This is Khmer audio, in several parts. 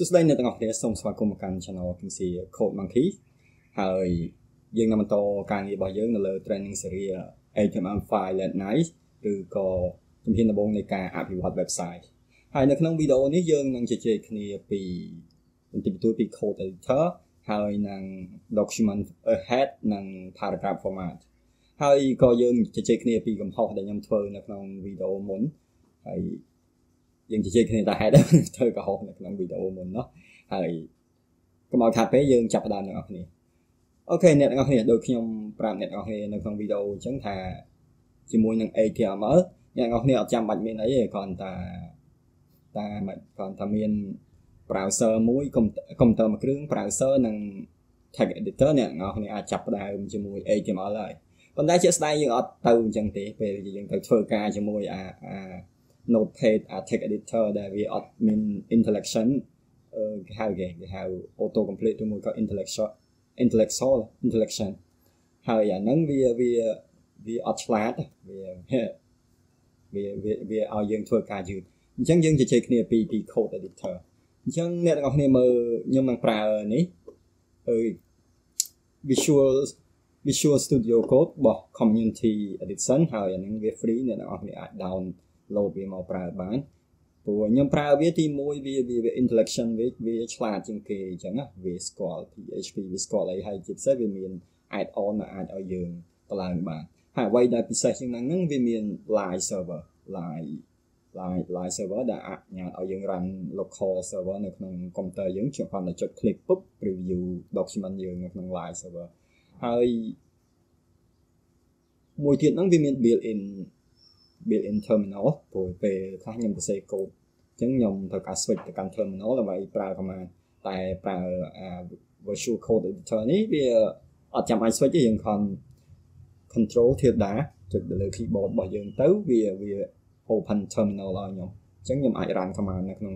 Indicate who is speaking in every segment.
Speaker 1: សួស្តីអ្នកទាំងអស់គ្នាសូមស្វាគមន៍មកកាន់ Channel KC Code Monkey ហើយយើងនឹងបន្តការងាររបស់យើងនៅលើ training series HTML5 Late Night ឬក៏ជំហានដំបូងនៃការអភិវឌ្ឍ website ហើយនៅក្នុងវីដេអូនេះយើងនឹងជជែកគ្នាពីបន្តិចបន្តួចពី code editor ហើយនឹង document head និង paragraph format ហើយក៏យើងជជែកគ្នាពីកំហុសដែលខ្ញុំធ្វើនៅក្នុងវីដេអូមុនហើយយើងនិយាយគ្នាតែហេតុធ្វើកំហុសនៅក្នុងវីដេអូមុននោះហើយកុំឲ្យខាត់ពេកយើងចាប់ផ្ដើមទាំងអស់គ្នាអូខេអ្នកទាំងអស់គ្នាដូចខ្ញុំប្រាប់អ្នកទាំងអស់គ្នានៅក្នុងវីដេអូអញ្ចឹងថាជាមួយនឹង ATML អ្នកទាំងអស់គ្នាអត់ចាំបាច់មានអីទេគ្រាន់តែតែមិនគ្រាន់តែមាន browser មួយកុំកុំព្យូទ័រមួយគ្រឿង browser និង text editor អ្នកទាំងអស់គ្នាអាចចាប់ផ្ដើមជាមួយ ATML ហើយប៉ុន្តែជាក់ស្ដែងយើងអត់ទៅអញ្ចឹងទេពេលយើងទៅធ្វើការជាមួយអាអា Notepad អា text editor ដែលវាអត់មាន intellection គេហៅគេគេហៅ auto complete ឬមួយក៏ intellectual intellectual intellection ហើយអាហ្នឹងវាវាវាអត់ឆ្លាតវាវាវាឲ្យយើងធ្វើការយឺតអញ្ចឹងយើងជជែកគ្នាពីពី code editor អញ្ចឹងអ្នកទាំងអស់គ្នាមើលខ្ញុំនឹងប្រើនេះអឺ visual visual studio code របស់ community edition ហើយអាហ្នឹងវា free អ្នកទាំងអស់គ្នាអាច download load វាមកប្រើបានព្រោះខ្ញុំប្រើវាទី1វាវា intellection វាវាឆ្លាតជាងគេអញ្ចឹងណាវាស្គាល់ PHP វាស្គាល់អីហើយជាពិសេសវាមាន add on ដែលអាចឲ្យយើងបន្លំបានហើយអ្វីដែលពិសេសជាងហ្នឹងហ្នឹងវាមាន live server live live live server ដែលអនុញ្ញាតឲ្យយើង run local server នៅក្នុង computer យើងជាគាត់តែចុច click ពុប preview document យើងនៅក្នុង live server ហើយមួយទៀតហ្នឹងវាមាន built in built-in terminal ព្រោះពេលខ្លះខ្ញុំសរសេរកូដអញ្ចឹងខ្ញុំត្រូវការ switch ទៅកាន់ terminal ដើម្បីប្រើប្រមាណតែប្រើ virtual code editor នេះវាអត់ចាំអាច switch ទេយើង control ធៀបដាចុចទៅលើ keyboard របស់យើងទៅវាវា open terminal ឲ្យខ្ញុំអញ្ចឹងខ្ញុំអាច run command នៅក្នុង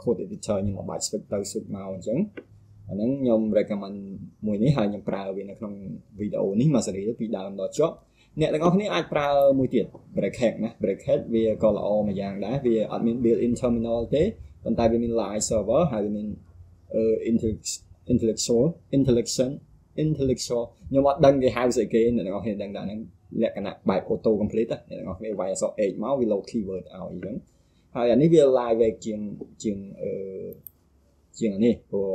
Speaker 1: code editor ខ្ញុំអត់បាច់ switch ទៅ switch មកអញ្ចឹងអាហ្នឹងខ្ញុំ recommend មួយនេះហើយខ្ញុំប្រើវានៅក្នុងវីដេអូនេះមកសេរីពីដើមដល់ចប់អ្នកទាំងអស់គ្នាអាចប្រើមួយទៀត bracket ណា bracket វាក៏ល្អមួយយ៉ាងដែរវាអត់មាន built in terminal ទេប៉ុន្តែវាមាន live server ហើយវាមាន intellectual intellection intellectual ខ្ញុំអត់ដឹងគេហៅស្អីគេអ្នកទាំងអស់គ្នាដឹងដែរហ្នឹងលក្ខណៈបែប auto complete ណាអ្នកទាំងអស់គ្នាវាយអក្សរ h មកវា load keyword ឲ្យអញ្ចឹងហើយអានេះវា live ជាងជាងអឺជាងអានេះព្រោះ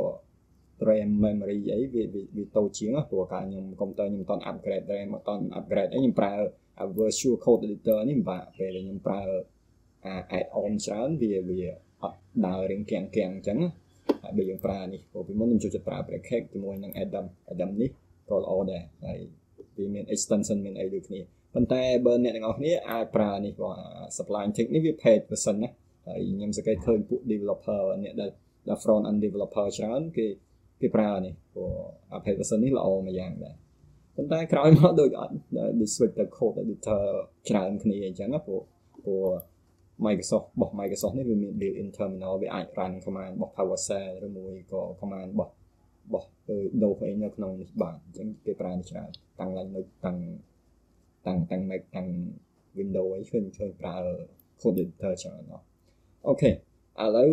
Speaker 1: RAM memory អីវាវាតូចជាងព្រោះកាលខ្ញុំកុំព្យូទ័រខ្ញុំមិនតន់ upgrade RAM មិនតន់ upgrade អីខ្ញុំប្រើ virtual code editor នេះមិនបាក់ពេលខ្ញុំប្រើអា add on ច្រើនវាវាអត់ដើររៀងកៀងកៀងអញ្ចឹងហើយបើយើងប្រើនេះព្រោះពីមុនខ្ញុំចូលចិត្តប្រើ Breakcake ជាមួយនឹង Atom Atom នេះក៏ល្អដែរហើយវាមាន extension មានអីដូចគ្នាប៉ុន្តែបើអ្នកទាំងអស់គ្នាអាចប្រើនេះបង supply tech នេះវា paid version ណាហើយខ្ញុំសង្កេតឃើញពួក developer អ្នកដែល front end developer ច្រើនគេគេប្រើនេះព្រោះ application នេះល្អមួយយ៉ាងដែរប៉ុន្តែក្រោយមកដូចអត់ដូច switch ទៅ code editor ច្រើនគ្នាអញ្ចឹងព្រោះព្រោះ Microsoft របស់ Microsoft នេះវាមាន built-in terminal វាអាច run command របស់ PowerShell ឬមួយក៏ command របស់របស់ដូចអីនៅក្នុងនេះបានអញ្ចឹងគេប្រើច្រើនតាំងឡើងនៅតាំងតាំងតាំង Mac តាំង Windows អីឃើញឃើញប្រើ code editor ច្រើនអស់អូខេឥឡូវ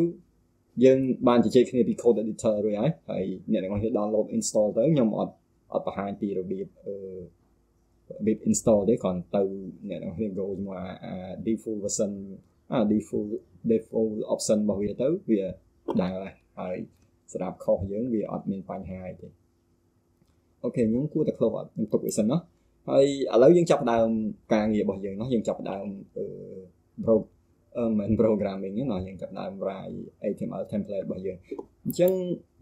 Speaker 1: យើងបានជជែកគ្នាពី code editor រួចហើយហើយអ្នកទាំងអស់គ្នា download install ទៅខ្ញុំអត់អត់បង្ហាញពីរបៀបអឺរបៀប install ទេគ្រាន់ទៅអ្នកទាំងអស់គ្នា go ជាមួយអា default version អា default default option របស់វាទៅវាដែរហើយសម្រាប់ខុសយើងវាអត់មានបញ្ហាអីទេអូខេខ្ញុំគួរតែ close អត់ខ្ញុំទុកវាសិនណាហើយឥឡូវយើងចាប់ដើមការងាររបស់យើងណាយើងចាប់ដើមអឺ broke មិន programming ណោះយើងចាប់ដើម write HTML template របស់យើងអញ្ចឹង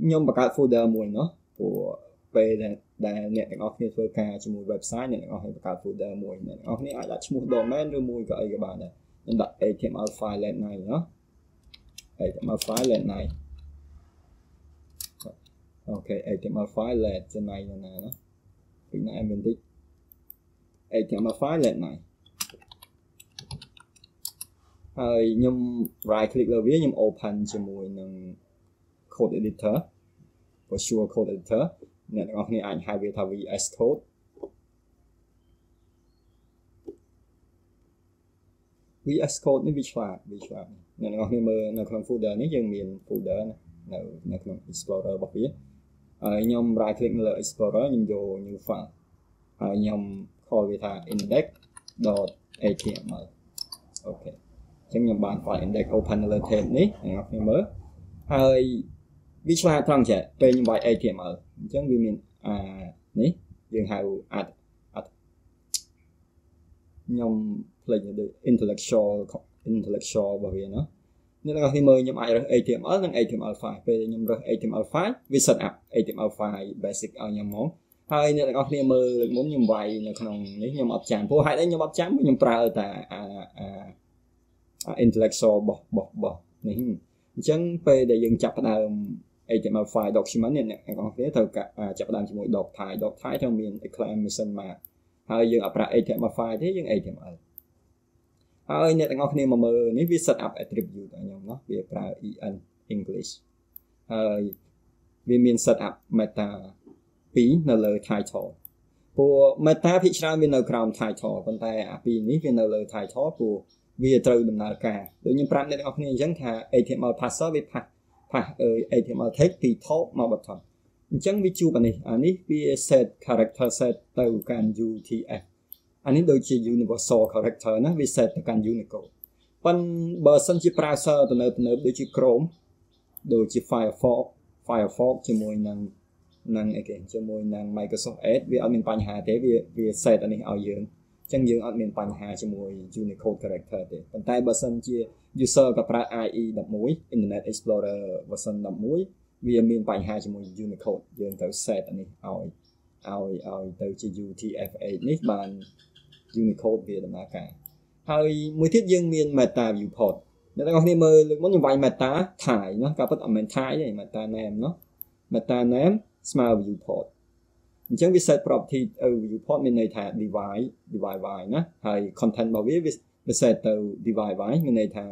Speaker 1: ខ្ញុំបង្កើត folder មួយណោះព្រោះពេលដែលអ្នកទាំងអស់គ្នាធ្វើការជាមួយ website អ្នកទាំងអស់គ្នាបង្កើត folder មួយអ្នកទាំងអស់គ្នាអាចដាក់ឈ្មោះ domain ឬមួយក៏អីក៏បានដែរខ្ញុំដាក់ HTML file late night ណោះ HTML file late night អូខេ HTML file late ចំណាយណាណាពីណា admin តិច HTML file late night ហើយខ្ញុំ right click លើវាខ្ញុំ open ជាមួយនឹង code editor virtual code editor អ្នកទាំងអស់គ្នាអាចហៅវាថា VS code វា escort នេះវាឆ្លាតវាឆ្លាតអ្នកទាំងអស់គ្នាមើលនៅក្នុង folder នេះយើងមាន folder នៅនៅក្នុង explorer របស់វាហើយខ្ញុំ right click នៅលើ explorer ខ្ញុំយក new file ហើយខ្ញុំ call វាថា index.html អូខេចឹងខ្ញុំបាន file index open នៅលើ tab នេះអ្នកខ្ញុំមើលហើយវាឆ្លាតត្រង់ចេះពេលខ្ញុំវាយ HTML អញ្ចឹងវាមានអានេះយើងហៅ add ខ្ញុំផ្លេចដូច intellectual intellectual របស់វាណាអ្នកទាំងអស់គ្នាមើលខ្ញុំអាចរើស HTML និង HTML5 ពេលខ្ញុំរើស HTML5 វា set up HTML5 basic ឲ្យខ្ញុំមកហើយអ្នកទាំងអស់គ្នាមើលមុនខ្ញុំវាយនៅក្នុងនេះខ្ញុំអត់ចាំព្រោះហេតុអីខ្ញុំអត់ចាំខ្ញុំប្រើតែអាអា intellectual របស់របស់របស់នេះអញ្ចឹងពេលដែលយើង ចាប់ផ្ដើម HTML5 document នេះអ្នកទាំងអស់គ្នាត្រូវចាប់ផ្ដើមជាមួយ doctype doctype ត្រូវមាន exclamation mark ហើយយើងអត់ប្រើ HTML5 ទេយើង HTML ហើយអ្នកទាំងអស់គ្នាមកមើលនេះវា set up attribute របស់ខ្ញុំនោះវាប្រើ en English ហើយវាមាន set up meta 2នៅលើ title ព្រោះ meta ភាគច្រើនវានៅក្រោម title ប៉ុន្តែអា2នេះវានៅលើ title ព្រោះវាត្រូវដំណើរការដូចខ្ញុំប្រាប់អ្នកទាំងអស់គ្នាអញ្ចឹងថា HTML parser វាផាសផាស HTML text ពី top មក bottom អញ្ចឹងវាជួបអានេះអានេះវា set character set ទៅកាន់ UTF អានេះដូចជា universal character ណាវា set ទៅកាន់ Unicode ប៉ុន្តែបើសិនជា browser ទំនើបទំនើបដូចជា Chrome ដូចជា Firefox Firefox ជាមួយនឹងនឹងអីគេជាមួយនឹង Microsoft Edge វាអត់មានបញ្ហាទេវាវា set អានេះឲ្យយើងចឹងយើងអត់មានបញ្ហាជាមួយ Unicode character ទេប៉ុន្តែបើសិនជា user ក៏ប្រើ IE 11 Internet Explorer version 11វាមានបញ្ហាជាមួយ Unicode យើងត្រូវ set អានេះឲ្យឲ្យឲ្យទៅជា UTF-8 នេះបាន Unicode វាដំណើរការហើយមួយទៀតយើងមាន meta viewport អ្នកទាំងអស់គ្នាមើលលើកមុនខ្ញុំវាយ meta ថៃណាក៏ពិតអត់មែនថៃទេ meta name ណា meta name ស្មើ viewport អញ្ចឹងវា set property view port មានន័យថា divide divide y ណាហើយ content របស់វាវា set ទៅ divide y មានន័យថា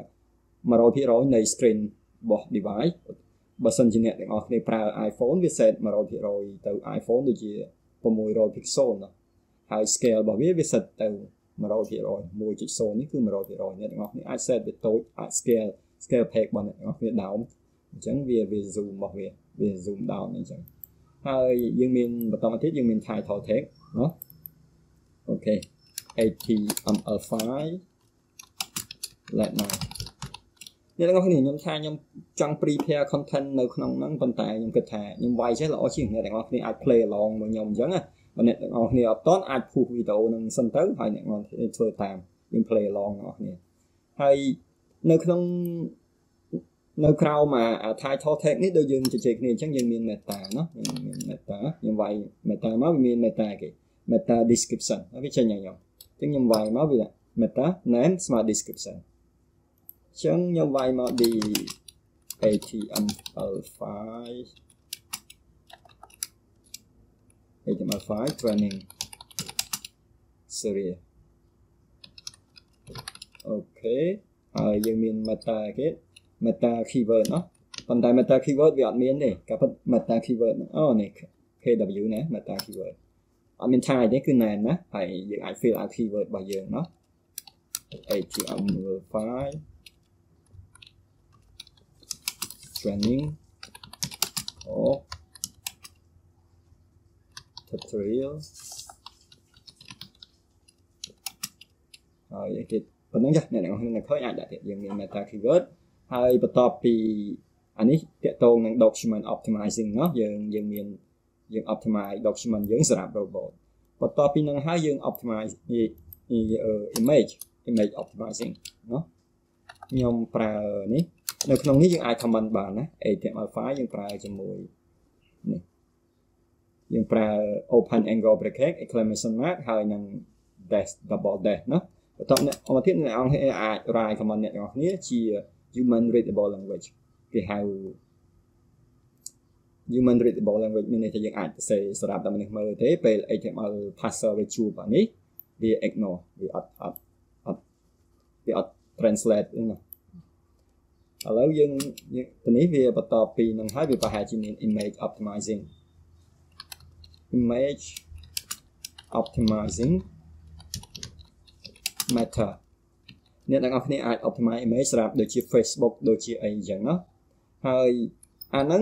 Speaker 1: 100%នៃ screen របស់ device បើសិនជាអ្នកទាំងអស់គ្នាប្រើ iPhone វា set 100%ទៅ iPhone ដូចជា600 pixel ណាហើយ scale របស់វាវា set ទៅ100% 1.0នេះគឺ100%អ្នកទាំងអស់គ្នាអាច set វាតូចអាច scale scale page របស់អ្នកទាំងអស់គ្នា down អញ្ចឹងវាវា zoom របស់វាវា zoom down អញ្ចឹងហើយយើងមានបន្តមកទៀតយើងមាន title tag ណោះអូខេ HTML file លេខណាអ្នកទាំងអស់គ្នាខ្ញុំថាខ្ញុំចង់ prepare content នៅក្នុងហ្នឹងប៉ុន្តែខ្ញុំគិតថាខ្ញុំវាយចេះល្អជាងអ្នកទាំងអស់គ្នាអាច play along មកខ្ញុំអញ្ចឹងណាបើអ្នកទាំងអស់គ្នាអត់តន់អាច push វីដេអូហ្នឹងសិនទៅហើយអ្នកទាំងអស់គ្នាធ្វើតាមយើង play along ទាំងអស់គ្នាហើយនៅក្នុង nơi mà đôi នៅក្រៅមកអា title tag នេះដូចយើងជជែកគ្នាអញ្ចឹងយើងមាន meta ណោះយើងមាន meta ខ្ញុំវាយ meta មកវាមាន meta គេ meta description nó viết như vậy bị ហើយវាចេញឲ្យខ្ញុំអញ្ចឹងខ្ញុំវាយមកវា meta name ស្មើ description chẳng như vậy អញ្ចឹងខ្ញុំវាយមក d html5 html5 training series អូខេហើយយើងមាន à, meta គេ meta keyword nó còn tại meta keyword ăn វាអត់មានទេការពិត meta keyword oh អូនេះ KW ណា meta keyword cứ អត់មាន type ទេគឺ name ai fill out keyword bao giờ របស់យើងเนาะ ATM file training of tutorial ហើយគេប៉ុណ្្នឹងចាអ្នកទាំងអស់គ្នាឃើញអាចដាក់ទៀតយើងមាន meta keyword ហើយបន្ទាប់ពីអានេះតកតងនឹង document optimizing เนาะយើងយើងមានយើង optimize document យើងសម្រាប់ robot បន្ទាប់ពីនឹងហើយយើង optimize image image optimizing เนาะខ្ញុំប្រើនេះនៅក្នុងនេះយើងអាច comment បានណា HTML file យើងប្រើជាមួយនេះយើងប្រើ open angle bracket exclamation mark ហើយនឹង dash double dash ណាបន្ទាប់អ្នកអង្គទៀតអ្នកអង្គអាច write comment អ្នកទាំងអស់គ្នាជា human readable language គេហៅ human readable language មានន័យថាយើងអាចសរសេរសម្រាប់តែមនុស្សមើលទេពេល HTML parser វាជួបអានេះវា ignore វាអត់អត់អត់វាអត់ translate ហ្នឹងឥឡូវយើងទៅនេះវាបន្តពីនឹងហើយវាប្រហែលជាមាន image optimizing image optimizing method អ្នកទាំងអស់គ្នាអាច optimize image សម្រាប់ដូចជា Facebook ដូចជាអីចឹងណាហើយអាហ្នឹង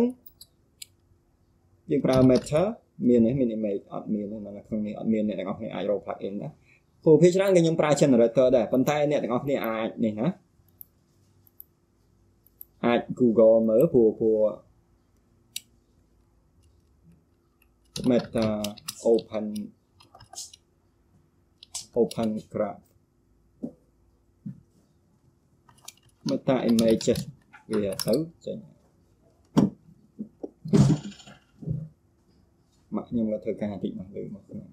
Speaker 1: យើងប្រើ meta មាននេះមាន image អត់មាននៅក្នុងនេះអត់មានអ្នកទាំងអស់គ្នាអាចរក plugin ណាព្រោះភាគច្រើនគឺខ្ញុំប្រើ generator ដែរប៉ុន្តែអ្នកទាំងអស់គ្នាអាចនេះណាអាច Google មើលព្រោះព្រោះ meta open open graph មើលតា image ចេះវាទៅចេញមកខ្ញុំមកធ្វើការបន្តិចមកលើមកខ្ញុំ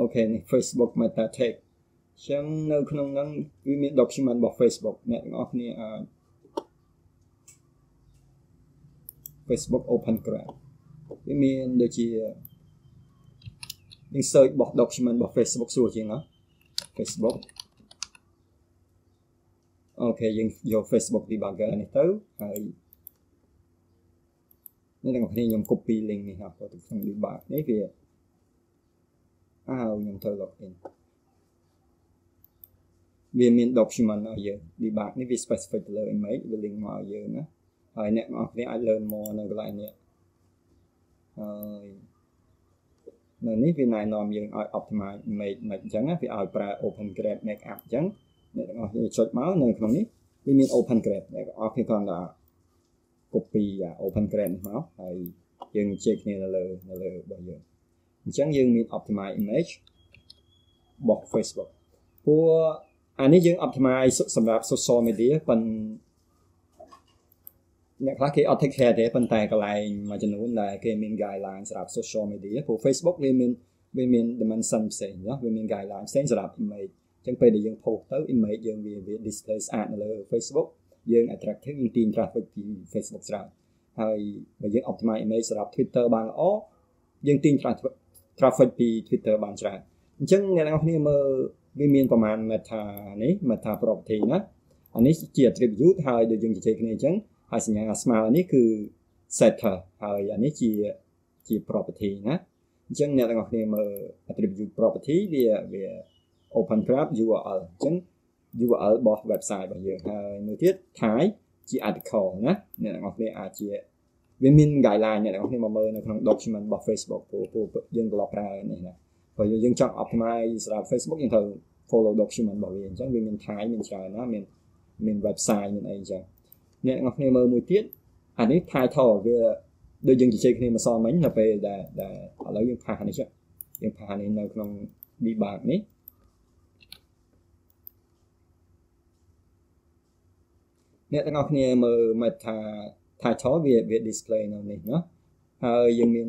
Speaker 1: អូខេនេះ Facebook Meta Tag អញ្ចឹងនៅក្នុងហ្នឹងវាមាន document របស់ Facebook អ្នកទាំងអស់គ្នាអាច Facebook Open Graph វាមានដូចជា insert របស់ document របស់ Facebook ស្រួលជាងណា Facebook អូខេយើងយក Facebook debugger នេះទៅហើយនេះទាំងគ្នាខ្ញុំ copy link នេះមកទៅក្នុង debug នេះវាអើខ្ញុំទៅ login វាមាន document ឲ្យយើង debug នេះវា specific ទៅលើ image វា link មកឲ្យយើងណាហើយអ្នកបងប្អូនអាច learn more នៅកន្លែងនេះហើយនៅនេះវាណែនាំយើងឲ្យ optimize image មកអញ្ចឹងណាវាឲ្យប្រើ open grade make up អញ្ចឹងអ្នកទាំងអស់យើងចុចមកនៅក្នុងនេះវាមាន open grade អ្នកទាំងអស់គ្នាគ្រាន់តែ copy open grade នេះមកហើយយើងជែកគ្នានៅលើនៅលើរបស់យើងអញ្ចឹងយើងមាន optimize image របស់ Facebook ព្រោះអានេះយើង optimize សម្រាប់ social media ប៉ុន្តែអ្នកខ្លះគេអត់ take care ទេប៉ុន្តែកន្លែងមួយចំនួនដែលគេមាន guideline សម្រាប់ social media ព្រោះ Facebook វាមានវាមាន dimension ផ្សេងណាវាមាន guideline ផ្សេងសម្រាប់ image ចឹងពេលដែលយើង post ទៅ image យើងវាវា display ស្អាតនៅលើ Facebook យើង attractive យើងទាញ traffic ពី Facebook ច្រើនហើយបើយើង optimize image សម្រាប់ Twitter បានល្អយើងទាញ traffic ពី Twitter បានច្រើនអញ្ចឹងអ្នកទាំងអស់គ្នាមើលវាមានប្រមាណ meta នេះ meta property ណាអានេះជា attribute ហើយដូចយើងជជែកគ្នាអញ្ចឹងហើយសញ្ញាស្មើនេះគឺ setter ហើយអានេះជាជា property ណាអញ្ចឹងអ្នកទាំងអស់គ្នាមើល attribute property វាវា open graph URL អញ្ចឹង URL របស់ website របស់យើងហើយមួយទៀត thai ជា article ណាអ្នកទាំងអស់គ្នាអាចជាវាមាន guideline អ្នកទាំងអស់គ្នាមកមើលនៅក្នុង document របស់ Facebook ព្រោះពួកយើងកន្លប់ប្រើនេះណាព្រោះយើងចង់ optimize សម្រាប់ Facebook យើងត្រូវ follow document របស់វាអញ្ចឹងវាមាន thai មានច្រើនណាមានមាន website មានអីអញ្ចឹងអ្នកទាំងអស់គ្នាមើលមួយទៀតអានេះ title វាដូចយើងជជែកគ្នាម្សិលមិញនៅពេលដែលឥឡូវយើងផាសនេះចុះយើងផាសនេះនៅក្នុង debug នេះអ្នកទាំងអស់គ្នាមើលមើលថា title វាវា display នៅនេះណាហើយយើងមាន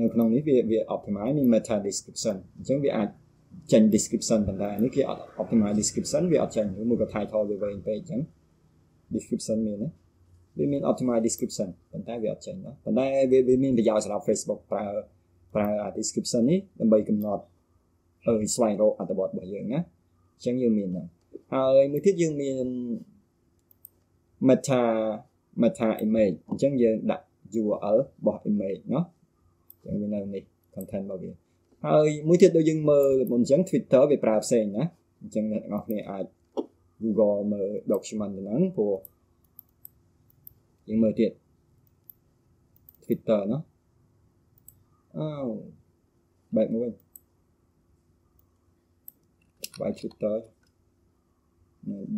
Speaker 1: នៅក្នុងនេះវាវា optimize មាន meta description អញ្ចឹងវាអាចចេញ description ប៉ុន្តែនេះគេអត់ optimize description វាអត់ចេញឬមួយក៏ title វាវែងពេកអញ្ចឹង description មានណាវាមាន optimize description ប៉ុន្តែវាអត់ចេញណាប៉ុន្តែវាវាមានប្រយោជន៍សម្រាប់ Facebook ប្រើប្រើ description នេះដើម្បីកំណត់អឺស្វែងរកអត្ថបទរបស់យើងណាអញ្ចឹងយើងមានហ្នឹងហើយមួយទៀតយើងមាន meta meta image អញ្ចឹងយើងដាក់ URL របស់ image ណោះអញ្ចឹងវានៅនេះ content របស់វាហើយមួយទៀតដូចយើងមើលមុនអញ្ចឹង Twitter វាប្រើផ្សេងណាអញ្ចឹងអ្នកទាំងអស់គ្នាអាច Google មើល document ទៅហ្នឹងព្រោះយើងមើលទៀត Twitter ណោះអូបែបមួយបែប Twitter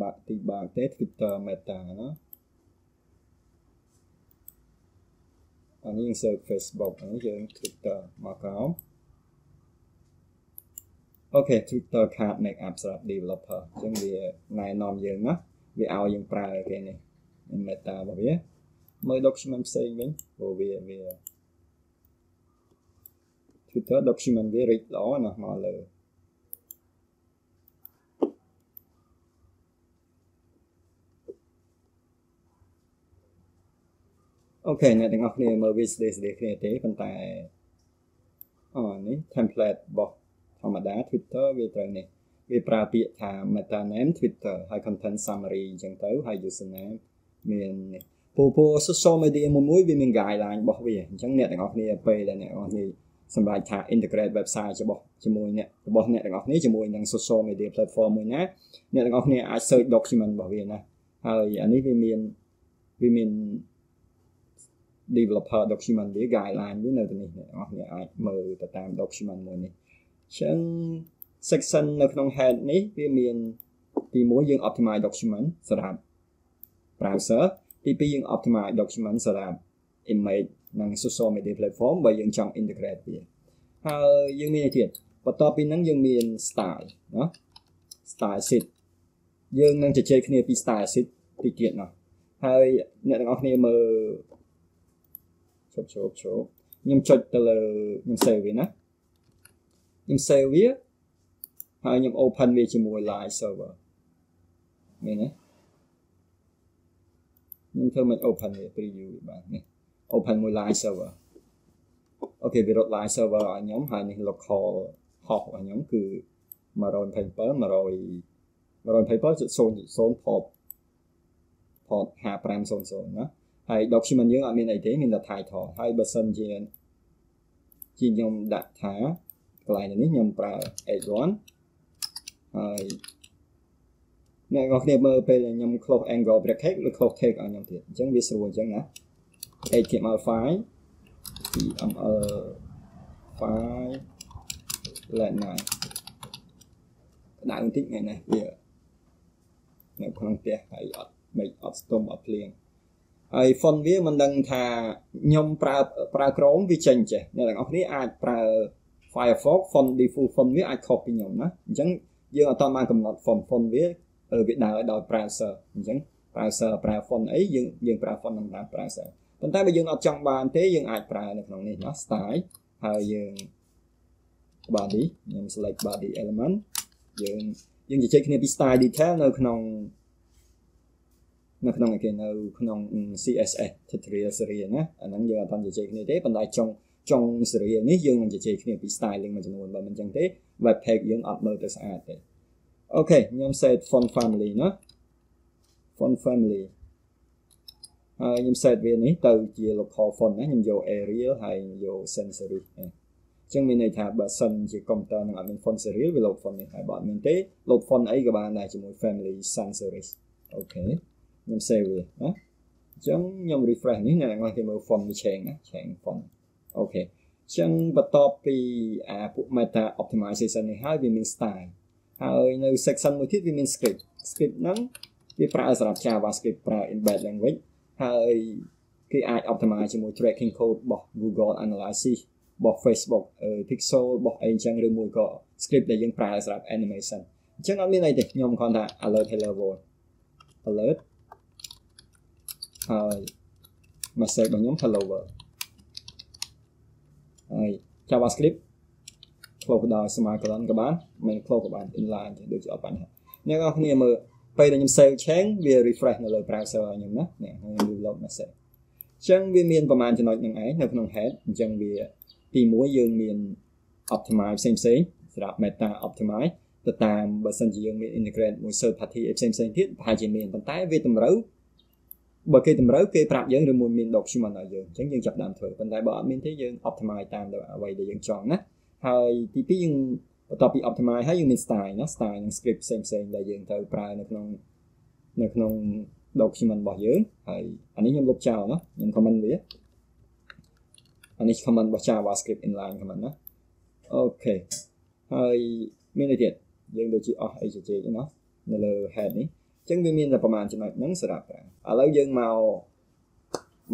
Speaker 1: បាក់ទីបាក់ទេ Twitter Meta ណាអានេះ insert Facebook អានេះយើង Twitter មកក្រោមអូខេ Twitter card make up សម្រាប់ developer អញ្ចឹងវាណែនាំយើងណាវាឲ្យយើងប្រើគេនេះ Meta របស់វាមើល document ផ្សេងវិញព្រោះវាវា Twitter document វារិចល្អណាស់មកលើអូខេអ្នកទាំងអស់គ្នាមើលវាស្ដេស្ដេគ្នាទេប៉ុន្តែអូនេះ template របស់ធម្មតា Twitter វាត្រូវនេះវាប្រើពាក្យថា meta name Twitter ហើយ content summary អញ្ចឹងទៅហើយ username មានពូពូ social media មួយមួយវាមាន guideline របស់វាអញ្ចឹងអ្នកទាំងអស់គ្នាពេលដែលអ្នកទាំងអស់គ្នាសម្រាប់ថា integrate website របស់ជាមួយអ្នករបស់អ្នកទាំងអស់គ្នាជាមួយនឹង social media platform មួយណាអ្នកទាំងអស់គ្នាអាច search document របស់វាណាហើយអានេះវាមានវាមាន developer document វា guideline វានៅទីនេះអ្នកអ្នកអាចមើលទៅតាម document មួយនេះអញ្ចឹង section នៅក្នុង head នេះវាមានទី1យើង optimize document សម្រាប់ browser ទី2យើង optimize document សម្រាប់ image និង social media platform បើយើងចង់ integrate វាហើយយើងមានទៀតបន្ទាប់ពីហ្នឹងយើងមាន style ណា style sheet យើងនឹងជជែកគ្នាពី style sheet តិចទៀតណាហើយអ្នកទាំងអស់គ្នាមើលជ្រប់ជ្រប់ជ្រប់ខ្ញុំចុចទៅលើខ្ញុំ save វាណាខ្ញុំ save វាហើយខ្ញុំ open វាជាមួយ live server មែនទេខ្ញុំធ្វើមិន open វា preview វាបាននេះ open មួយ live server អូខេវារត់ live server ឲ្យខ្ញុំហើយនេះ local host របស់ខ្ញុំគឺ127 100 127.0.0 port port 5500ណាហើយ document យើងអត់មានអីទេមានតែ title ហើយបើសិនជាជាខ្ញុំដាក់ថាកន្លែងនេះខ្ញុំប្រើ h1 ហើយអ្នកនរគ្នាមើលពេលខ្ញុំ close angle bracket ឬ close tag ឲ្យខ្ញុំទៀតអញ្ចឹងវាស្រួលអញ្ចឹងណា html5 html5 line ក្តៅបន្តិចថ្ងៃនេះវានៅក្នុងផ្ទះហើយអត់មិនអត់ស្ទុំអត់ភ្លៀងហើយ font វាមិនដឹងថាខ្ញុំប្រើប្រើ Chrome វាចេញចេះអ្នកទាំងអស់គ្នាអាចប្រើ Firefox font default font វា អាចខុសពីខ្ញុំណាអញ្ចឹងយើងអត់តបានកំណត់ font font វាវាដើរដោយ browser អញ្ចឹង browser ប្រើ font អីយើងយើងប្រើ font តាម browser ប៉ុន្តែបើយើងអត់ចង់បានទេយើងអាចប្រើនៅ ក្នុងនេះណា style ហើយយើង body ខ្ញុំ select body element យើងយើងជជែកគ្នាពី style detail នៅក្នុងនៅក្នុងគេនៅក្នុង CSS tutorial series ណាអាហ្នឹងយើងអត់បានជជែកគ្នាទេប៉ុន្តែចុងចុង series នេះយើងនឹងជជែកគ្នាពី styling មួយចំនួនបើមិនចឹងទេ web page យើងអត់មើលទៅស្អាតទេអូខេខ្ញុំ set font family ណា font family ហើយខ្ញុំ set វានេះទៅជា local font ណាខ្ញុំយក Arial ហើយយក Sans serif អញ្ចឹងមានន័យថាបើសិនជា computer នឹងអត់មាន font serial វា load font នេះហើយបើអត់មានទេ load font អីក៏បានដែរជាមួយ family sans serif អូខេខ្ញុំ save វាណាអញ្ចឹងខ្ញុំ refresh នេះអ្នកទាំងអស់គេមើល font វាឆេងណាឆេង font អូខេអញ្ចឹងបន្ទាប់ពីអាពួក meta optimization នេះហើយវាមាន style ហើយនៅ section មួយទៀតវាមាន script script ហ្នឹងវាប្រើសម្រាប់ JavaScript ប្រើ embed language ហើយគេអាច optimize ជាមួយ tracking code របស់ Google Analytics របស់ Facebook Pixel របស់អីអញ្ចឹងឬមួយក៏ script ដែលយើងប្រើសម្រាប់ animation អញ្ចឹងអត់មានអីទេខ្ញុំគ្រាន់តែ alert high level alert ហើយ message របស់ខ្ញុំ hello world ហើយ JavaScript close ដោយ smart colon ក៏បានមិន close ក៏បាន inline ទេដូចជាអត់បញ្ហាអ្នកនរគ្នាមើលពេលដែលខ្ញុំ save change វា refresh នៅលើ browser របស់ខ្ញុំណានេះខ្ញុំ reload message អញ្ចឹងវាមានប្រហែលចំណុចនឹងឯងនៅក្នុង head អញ្ចឹងវាទី1យើងមាន optimize ផ្សេងផ្សេងសម្រាប់ meta optimize ទៅតាមបើសិនជាយើងមាន integrate មួយ third party ផ្សេងផ្សេងទៀតប្រហែលជាមានប៉ុន្តែវាតម្រូវបើគេតម្រូវគេប្រាប់យើងឬមួយមាន document ឲ្យយើងអញ្ចឹងយើងចាប់ដើមធ្វើប៉ុន្តែបើអត់មានទេយើង optimize តាមអ្វីដែលយើងចង់ណាហើយទី2យើងបន្ទាប់ពី optimize ហើយយើងមាន style ណា style និង script ផ្សេងផ្សេងដែលយើងត្រូវប្រើនៅក្នុងនៅក្នុង document របស់យើងហើយអានេះខ្ញុំលុបចោលណាខ្ញុំ comment វាអានេះ comment របស់ JavaScript inline comment ណាអូខេហើយមានអីទៀតយើងដូចជាអស់ HTTP ណានៅលើ head នេះអញ្ចឹងវាមានតែប្រហែលចំណុចហ្នឹងសម្រាប់ប្រើឥឡូវយើងមក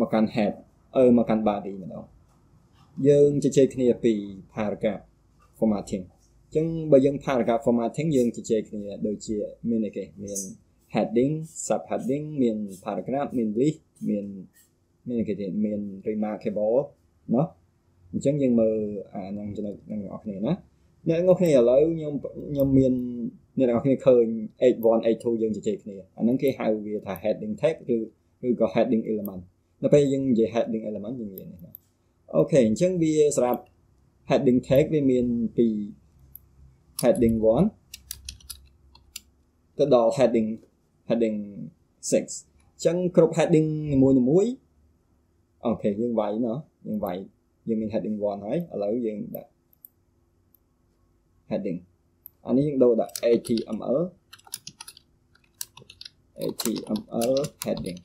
Speaker 1: មកកាន់ head អឺមកកាន់ body ម្ដងយើងជជែកគ្នាពី paragraph formatting អញ្ចឹងបើយើង paragraph formatting យើងជជែកគ្នាដូចជាមានអីគេមាន heading subheading មាន paragraph មាន list មានមានអីគេទៀតមាន remarkable ណោះអញ្ចឹងយើងមើលអាហ្នឹងចំណុចហ្នឹងបងប្អូនណាអ្នកទាំងអស់គ្នាឥឡូវខ្ញុំខ្ញុំមានអ្នកទាំងអស់គ្នាឃើញ H1 H2 យើងជជែកគ្នាអាហ្នឹងគេហៅវាថា heading tag ឬឬក៏ heading element នៅពេលយើងនិយាយ heading element យើងមាននេះអូខេអញ្ចឹងវាសម្រាប់ heading tag វាមានពី heading 1ទៅដល់ heading heading 6អញ្ចឹងគ្រប់ heading នីមួយៗអូខេយើងវាយណោះយើងវាយយើងមាន heading 1ហើយឥឡូវយើងដាក់ heading អានេះយើងដូរដាក់ HTML HTML heading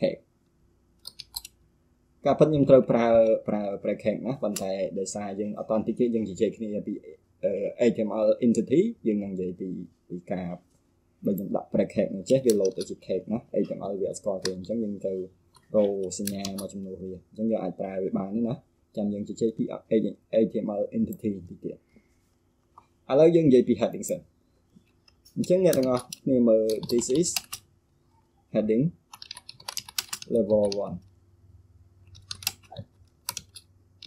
Speaker 1: tag ការពិតខ្ញុំត្រូវប្រើប្រើ bracket ណាប៉ុន្តែដោយសារយើងអត់តាន់តិចយើងនិយាយគ្នាពី HTML entity យើងនឹងនិយាយពីពីការបើខ្ញុំដាក់ bracket នេះចេះវា load ទៅជា tag ណា HTML វាអត់ស្គាល់ទេអញ្ចឹងយើងទៅរោសញ្ញាមួយចំនួនវាអញ្ចឹងយើងអាចប្រើវាបានណាចាំយើងជជែកពី HTML entity បន្តិចទៀតឥឡូវយើងនិយាយពី heading សិនអញ្ចឹងអ្នកទាំងអស់គ្នាមើល this is heading level 1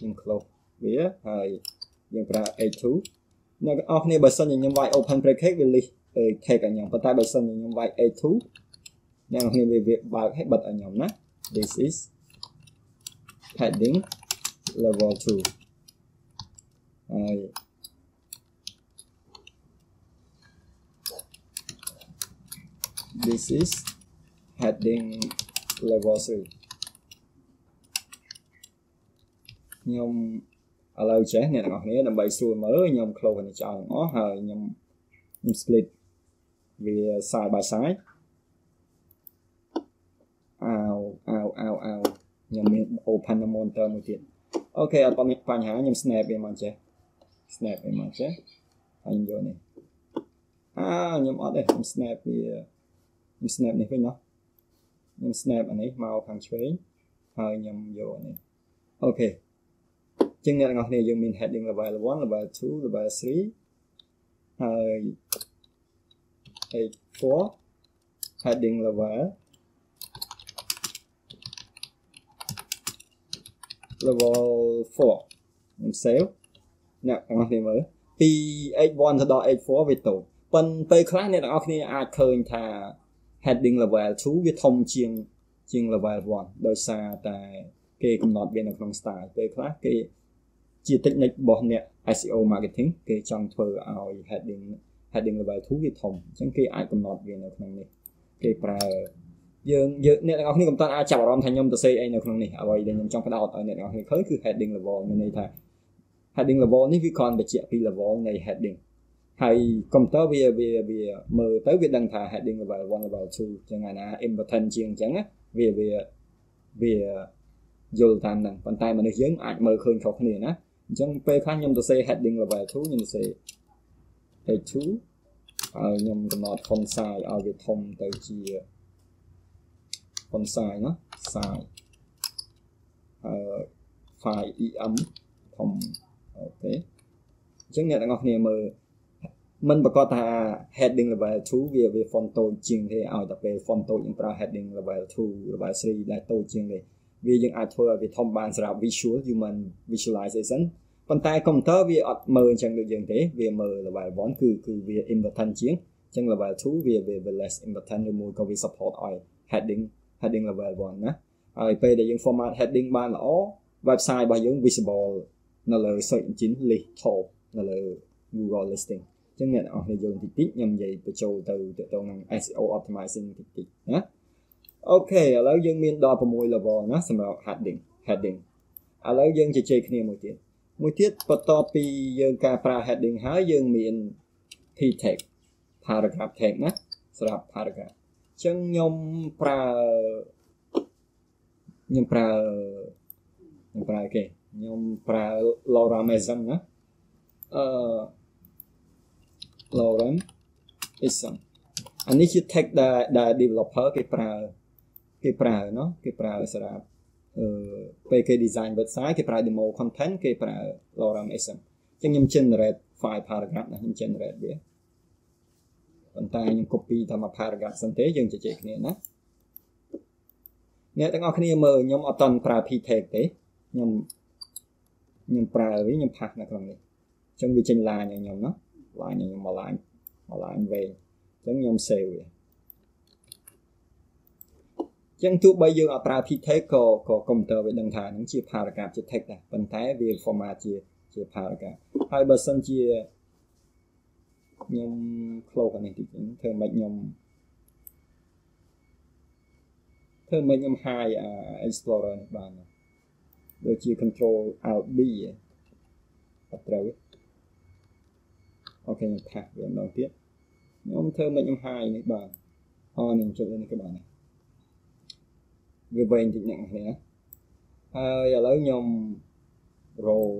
Speaker 1: ខ្ញុំ close វាហើយយើងប្រើ h2 អ្នកទាំងអស់គ្នាបើសិនជាខ្ញុំវាយ open bracket វា list take ឲ្យខ្ញុំប៉ុន្តែបើសិនជាខ្ញុំវាយ h2 អ្នកទាំងអស់គ្នាវាបើកឲ្យបិទឲ្យខ្ញុំណា this is heading level 2ហើយ this is heading level 3ខ្ញុំឥឡូវចេះអ្នកទាំងអស់គ្នាដើម្បីសួរមើលខ្ញុំ close នេះចោលទាំងអស់ហើយខ្ញុំខ្ញុំ split វា side by side អាវអាវអាវអាវខ្ញុំមាន open monitor មួយទៀតអូខេអត់មានបញ្ហាខ្ញុំ snap វាមកចេះ snap វាមកចេះហើយខ្ញុំយកនេះអាខ្ញុំអត់ទេខ្ញុំ snap វាខ្ញុំ snap នេះវិញណាខ្ញុំ snap អានេះមកខាងឆ្វេងហើយខ្ញុំយកនេះអូខេជាងអ្នកទាំងអស់គ្នាយើងមាន heading level 1 level 2 level 3ហើយ H4 heading level level 4ខ្ញុំ save អ្នកទាំងអស់គ្នាមើលពី H1 ទៅដល់ H4 វាតូចប៉ុន្តែពេលខ្លះអ្នកទាំងអស់គ្នាអាចឃើញថា heading level 2វាធំជាងជាង level 1ដោយសារតែគេកំណត់វានៅក្នុង style ពេលខ្លះគេជា technique របស់អ្នក SEO marketing គេចង់ធ្វើឲ្យ heading heading level 2វាធំអញ្ចឹងគេអាចកំណត់វានៅក្នុងនេះគេប្រើយើងយើងអ្នកទាំងអស់គ្នាកុំតាន់អាចចាប់អារម្មណ៍ថាខ្ញុំទៅសេអីនៅក្នុងនេះអ្វីដែលខ្ញុំចង់ផ្ដោតឲ្យអ្នកទាំងអស់គ្នាឃើញគឺ heading level មានន័យថា heading level នេះវាគ្រាន់បញ្ជាក់ពី level នៃ heading ហើយកុំព្យូទ័រវាវាវាមើលទៅវាដឹងថា heading level 1 level 2ចឹងណា important ជាងចឹងណាវាវាវាយល់តាមហ្នឹងប៉ុន្តែមនុស្សយើងអាចមើលឃើញខុសគ្នាណាអញ្ចឹងពេលខ្លះខ្ញុំទៅសេ heading level 2ខ្ញុំទៅសេ page 2ហើយខ្ញុំកំណត់ font size ឲ្យវាធំទៅជាប៉ុនសាយណាសាយអឺ file em ធំអូខេអញ្ចឹងអ្នកទាំងអស់គ្នាមើលมันប្រកាសថា heading level 2វាវា font តូចជាងទេឲ្យតែពេល font តូចយើងប្រើ heading level 2 level 3ដែលតូចជាងទេវាយើងអាចធ្វើឲ្យវាធំបានសម្រាប់ visual human visualization ប៉ុន្តែ computer វាអត់មើលអញ្ចឹងដូចយើងទេវាមើល level 1គឺគឺវា important ជាងអញ្ចឹង level 2វាវា less important ឬមួយក៏វា support ឲ្យ heading heading level 1ណាហើយពេលដែលយើង format heading បានល្អ website របស់យើង visible នៅលើ search engine list top នៅលើ Google listing អញ្ចឹងអ្នកទាំងអស់គ្នាយើងតិចតិចខ្ញុំនិយាយបញ្ចូលទៅទាក់ទងនឹង SEO optimizing តិចតិចណាអូខេឥឡូវយើងមានដល់6 level ណាសម្រាប់ heading heading ឥឡូវយើងជជែកគ្នាមួយទៀតមួយទៀតបន្ទាប់ពីយើងការប្រើ heading ហើយយើងមាន p tag paragraph tag ណាសម្រាប់ paragraph ចឹងខ្ញុំប្រើខ្ញុំប្រើខ្ញុំប្រើគេខ្ញុំប្រើ Laura Mason ណាអឺ Laura Mason អានេះជា tech ដែលដែល developer គេប្រើគេប្រើเนาะគេប្រើសម្រាប់អឺពេលគេ design website គេប្រើ demo content គេប្រើ Laura Mason អញ្ចឹងខ្ញុំ generate file paragraph ណាខ្ញុំ generate វាប៉ុន្តែយើង copy តាមអា paragraph សិនទេយើងជជែកគ្នាណាអ្នកទាំងអស់គ្នាមើលខ្ញុំអត់តន់ប្រើ p tag ទេខ្ញុំខ្ញុំប្រើវិញខ្ញុំផាស់នៅក្នុងនេះអញ្ចឹងវាចេញ line ឲ្យខ្ញុំណា line ឲ្យខ្ញុំមក line មក line វែងអញ្ចឹងខ្ញុំ save វាចឹងទោះបីយើងអត់ប្រើ p-tag ក៏ក៏កុំព្យូទ័រវាដឹងថានឹងជា paragraph ជា text ដែរប៉ុន្តែវា format ជាជា paragraph ហើយបើសិនជាខ្ញុំឃ្លោកអានេះតិចធ្វើម៉េចខ្ញុំធ្វើម៉េចខ្ញុំហាយ Explorer នេះបានដូចជា control alt b អត់ត្រូវអូខេខ្ញុំថាវាម្ដងទៀតខ្ញុំធ្វើម៉េចខ្ញុំហាយនេះបានអូនឹងចុចនេះក៏បានវាវែងតិចអ្នកនេះណាហើយឥឡូវខ្ញុំ roll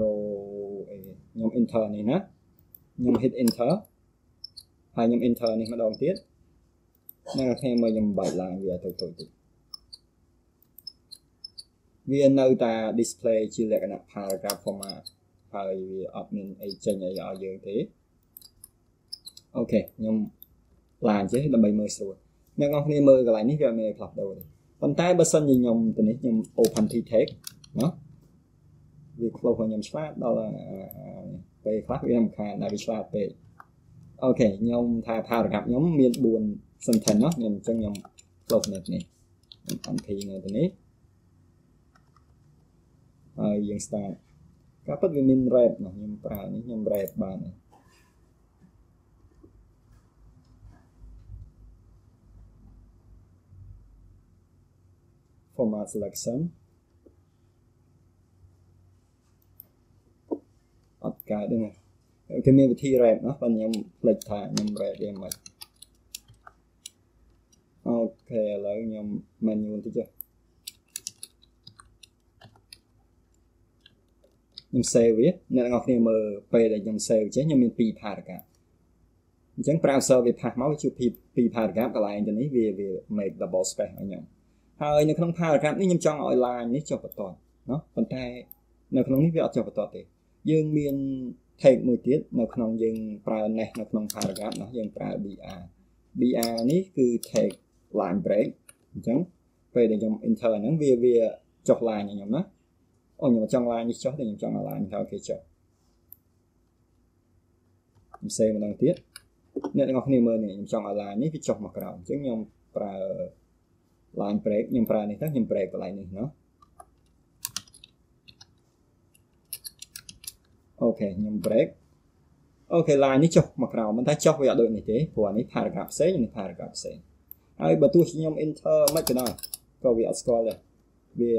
Speaker 1: roll a ខ្ញុំ enter នេះណាខ្ញុំ hit enter ហើយខ្ញុំ enter នេះម្ដងទៀតហ្នឹងខ្ញុំមើលខ្ញុំបាច់ឡើងវាតូចតូចតិចវានៅតែ display ជាលក្ខណៈ paragraph format ហើយវាអត់មានអីចេញអីឲ្យយើងទេអូខេខ្ញុំឡានចេះដើម្បីមើលស្រួលអ្នកនរគ្នាមើលកន្លែងនេះវាអត់មានផ្លាស់ប្ដូរទេប៉ុន្តែបើសិនជាខ្ញុំទៅនេះខ្ញុំ open t text ណាវា close ឲ្យខ្ញុំឆ្លាតដល់ពេកខ្លះវារំខានដល់វាឆ្លាតពេកអូខេខ្ញុំថា paragraph ខ្ញុំ មាន4 sentence ណាខ្ញុំអញ្ចឹងខ្ញុំ close នៅនេះខ្ញុំអនធីនៅនេះហើយយើង start ការពិតវាមាន rap ណាខ្ញុំប្រើនេះខ្ញុំ rap បានណា format selection អត់កើតទេណាគេមានវិធី rap ណាបើខ្ញុំផ្លេចថាខ្ញុំ rap វាមិនអូខេឥឡូវខ្ញុំ menu បន្តិចចុះខ្ញុំ save វាអ្នកទាំងអស់គ្នាមើលពេលដែលខ្ញុំ save ចេះខ្ញុំមាន2ផារកាអញ្ចឹង browser វាផាសមកវាជួប2ផារកាកន្លែងទៅនេះវាវា make double space ឲ្យខ្ញុំហើយនៅក្នុង paragraph នេះខ្ញុំចង់ឲ្យ line នេះចុះបន្ទាត់ណាប៉ុន្តែ នៅក្នុងនេះវាអត់ចុះបន្ទាត់ទេយើងមាន take មួយទៀតនៅក្នុងយើងប្រើ nest នៅក្នុង paragraph នោះយើងប្រើ br br នេះគឺ take line break អញ្ចឹងពេលដែលខ្ញុំ enter ហ្នឹងវាវាចុះ line ខ្ញុំណាអូខ្ញុំចង់ line នេះចុះតែខ្ញុំចង់ line ថាគេចុះខ្ញុំ save ម្ដងទៀតអ្នកទាំងអស់គ្នាមើលនេះខ្ញុំចង់ឲ្យ line នេះវាចុះមកក្រោមអញ្ចឹងខ្ញុំប្រើ line break ខ្ញុំប្រើនេះទៅខ្ញុំ break កន្លែងនេះណាខេខ្ញុំ break អូខេ line នេះចុះមកក្រោមមិនថាចុះវាអត់ដូចនេះទេព្រោះអានេះ paragraph ផ្សេងនេះ paragraph ផ្សេងហើយបើទោះខ្ញុំ enter មិនក៏ដោយក៏វាអត់ស្គាល់ដែរវា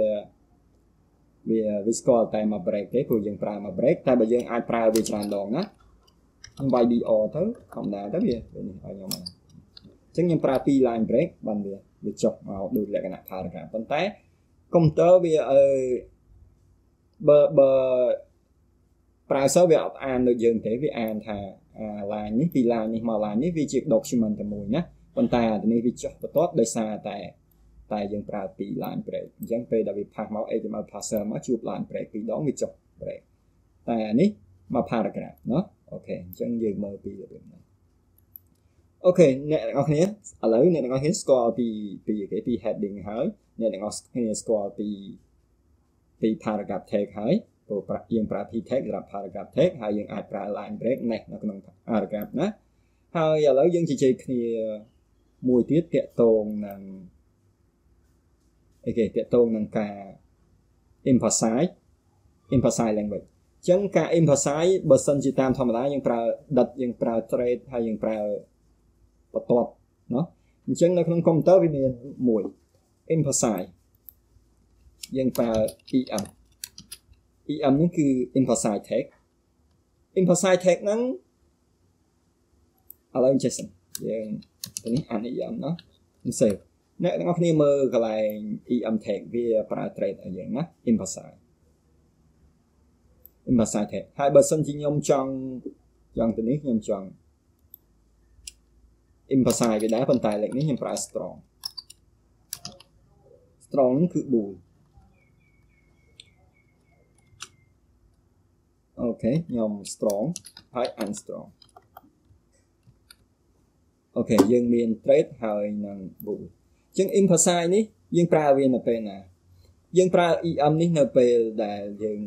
Speaker 1: វាវាស្គាល់តែមក break ទេព្រោះយើងប្រើមក break តែបើយើងអាចប្រើវាច្រើនដងណាខ្ញុំវាយ DR ទៅធម្មតាទៅវានេះឲ្យខ្ញុំអញ្ចឹងខ្ញុំប្រើពីរ line break បានវាវាចុះមកដូចលក្ខណៈ paragraph ប៉ុន្តែ computer វាអឺបើបើប្រើសើវាអត់អានដូចយើងទេវាអានថាអាឡាញនេះពីឡាញនេះមកឡាញនេះវាជា document តែមួយណាប៉ុន្តែអានេះវាចុះបន្ទាត់ដោយសារតែ តែយើងប្រើពី line break អញ្ចឹងពេលដែលវាផាសមក HTML parser មកជួប line break ពីរដងវាចុះ break តែអានេះមក paragraph ណោះអូខេអញ្ចឹងយើងមើលពីរបៀបហ្នឹងអូខេអ្នកទាំងអស់គ្នាឥឡូវអ្នកទាំងអស់គ្នាស្គាល់ពីពីគេពី heading ហើយអ្នកទាំងអស់គ្នាស្គាល់ពីពី paragraph tag ហើយព្រោះប្រាក់យើងប្រើ t text សម្រាប់ paragraph text ហើយយើងអាចប្រើ line break នេះនៅក្នុង paragraph ណាហើយឥឡូវយើងជជែកគ្នាមួយទៀតតកតងនឹងអីគេតកតងនឹងការ emphasize emphasize language អញ្ចឹងការ emphasize បើសិនជាតាមធម្មតាយើងប្រើដិតយើងប្រើ trade ហើយយើងប្រើបន្ទាត់ណោះអញ្ចឹងនៅក្នុង computer វាមានមួយ emphasize យើងប្រើ em EM នេះគឺ implicit tag implicit tag ហ្នឹងឥឡូវ JSON យើងទៅនេះអាន EM ណោះខ្ញុំ save អ្នកទាំងអស់គ្នាមើលកន្លែង EM tag វាប្រើ trade ឲ្យយើងណា implicit implicit tag ហើយបើសិនជាខ្ញុំចង់ចង់ទៅនេះខ្ញុំចង់ implicit វាដែរប៉ុន្តែលេខនេះខ្ញុំប្រើ strong strong ហ្នឹងគឺ bool អូខេខ្ញុំ strong ហើយ unstrong អូខេយើងមាន trade ហើយនឹង bool អញ្ចឹង emphasize នេះ យើងប្រើវានៅពេលណា យើង ប្រើ EM នេះនៅពេលដែលយើង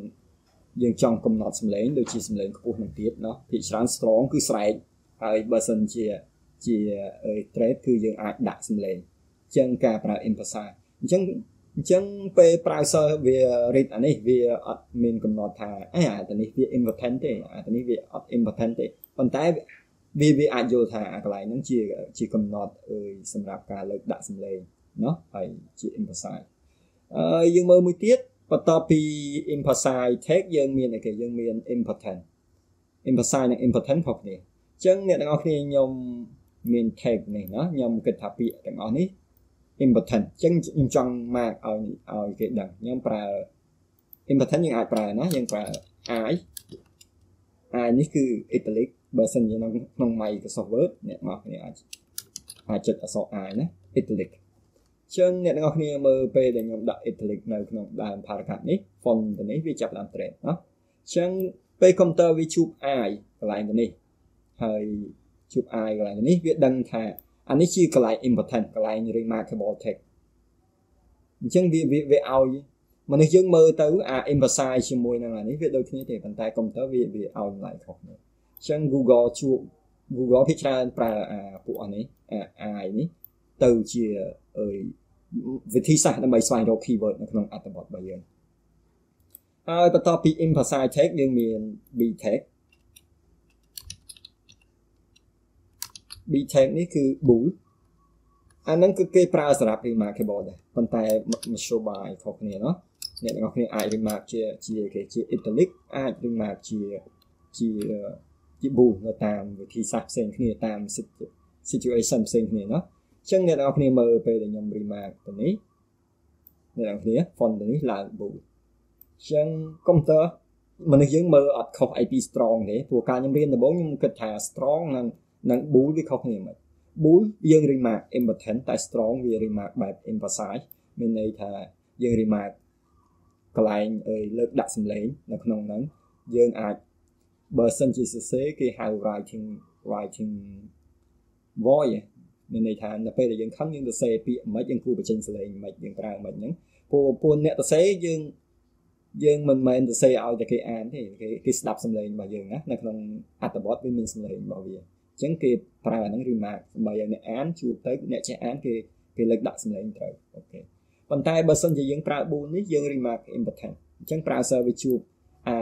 Speaker 1: យើងចង់កំណត់សម្លេង ដូចជាសម្លេងខ្ពស់នឹងទៀតเนาะភាគច្រើន strong គឺស្រែកហើយបើសិនជាជា trade គឺយើង អាចដាក់សម្លេងអញ្ចឹងការប្រើ emphasize អញ្ចឹងអញ្ចឹងពេលប្រើ server វា read អានេះវាអត់មានកំណត់ថាអេអានេះវា important ទេអានេះវាអត់ important ទេប៉ុន្តែវាវាអាចយល់ថាអាកន្លែងហ្នឹងជាជាកំណត់អើយសម្រាប់ការលើកដាក់សម្លេងណោះហើយជា emphasize អឺយើងមើលមួយទៀតបន្ទាប់ពី emphasize tag យើងមានអីគេយើងមាន important emphasize និង important ខុសគ្នាអញ្ចឹងអ្នកទាំងអស់គ្នាខ្ញុំមាន tag នេះណាខ្ញុំគិតថាពាក្យទាំងអស់នេះ important អញ្ចឹងខ្ញុំចង់ mark ឲ្យឲ្យគេដឹងខ្ញុំប្រើ important យើងអាចប្រើណាយើងប្រើ i i នេះគឺ italic បើសិនជាក្នុងក្នុង Microsoft Word អ្នកនរគ្នាអាចអាចចុចអក្សរ i ណា italic ចឹងអ្នកទាំងអស់គ្នាមើលពេលដែលខ្ញុំដាក់ italic នៅក្នុងដើម paragraph នេះ font ទៅនេះវាចាប់ដើម trend ណាចឹងពេល computer វាជួប i កន្លែងទៅនេះហើយជួប i កន្លែងទៅនេះវាដឹងថាអានេះជាកន្លែង important កន្លែង remarkable text អញ្ចឹងវាវាឲ្យមនុស្សយើងមើលទៅអា emphasize ជាមួយនឹងអានេះវាដូចគ្នាទេប៉ុន្តែ computer វាវាឲ្យតម្លៃខុសគ្នាអញ្ចឹង Google ជួប Google ភាគច្រើនប្រើអាពួកអានេះអា AI នេះទៅជាអឺវិធីសាស្ត្រដើម្បីស្វែងរក keyword នៅក្នុងអត្ថបទរបស់យើងហើយបន្ទាប់ពី emphasize text យើងមាន B text B10 នេះគឺ bool អាហ្នឹងគឺគេប្រើសម្រាប់ remarkable ដែរប៉ុន្តែមធ្យោបាយខុសគ្នាเนาะអ្នកទាំងអស់គ្នាអាច remark ជាជាគេជា italic អាច remark ជាជាជា bool នៅតាមវិធីសាស្ត្រផ្សេងគ្នាតាម situation ផ្សេងគ្នាเนาะអញ្ចឹងអ្នកទាំងអស់គ្នាមើលពេលដែលខ្ញុំ remark ទៅនេះអ្នកទាំងអស់គ្នា font ទៅនេះឡើង bool អញ្ចឹង computer មនុស្សយើងមើលអត់ខុសអីពី strong ទេព្រោះការខ្ញុំរៀនដំបូងខ្ញុំគិតថា strong នឹងនិង bool វាខុសគ្នាមិន bool យើង remark impotent តែ strong វា remark បែប emphasize មានន័យថាយើង remark កន្លែងអើយលើកដាក់សម្លេងនៅក្នុងហ្នឹងយើងអាចបើសិនជាសរសេរគេហៅ writing writing voice មានន័យថានៅពេលដែលយើងខំយើងសរសេរពាក្យមិនយើងគូបញ្ចេញសម្លេងមិនយើងប្រើមិនហ្នឹងពួកពួកអ្នកសរសេរយើងយើងមិនមែនសរសេរឲ្យតែគេអានទេគេគេស្ដាប់សម្លេងរបស់យើងណានៅក្នុងអត្ថបទវាមានសម្លេងរបស់វាអញ្ចឹងគេប្រើអាហ្នឹង remark ដើម្បីឲ្យអ្នកអានជួបទៅអ្នកចេះអានគេគេលើកដាក់សម្លេងត្រូវអូខេប៉ុន្តែបើសិនជាយើងប្រើ bool នេះយើង remark important អញ្ចឹងប្រើ server ជួបអា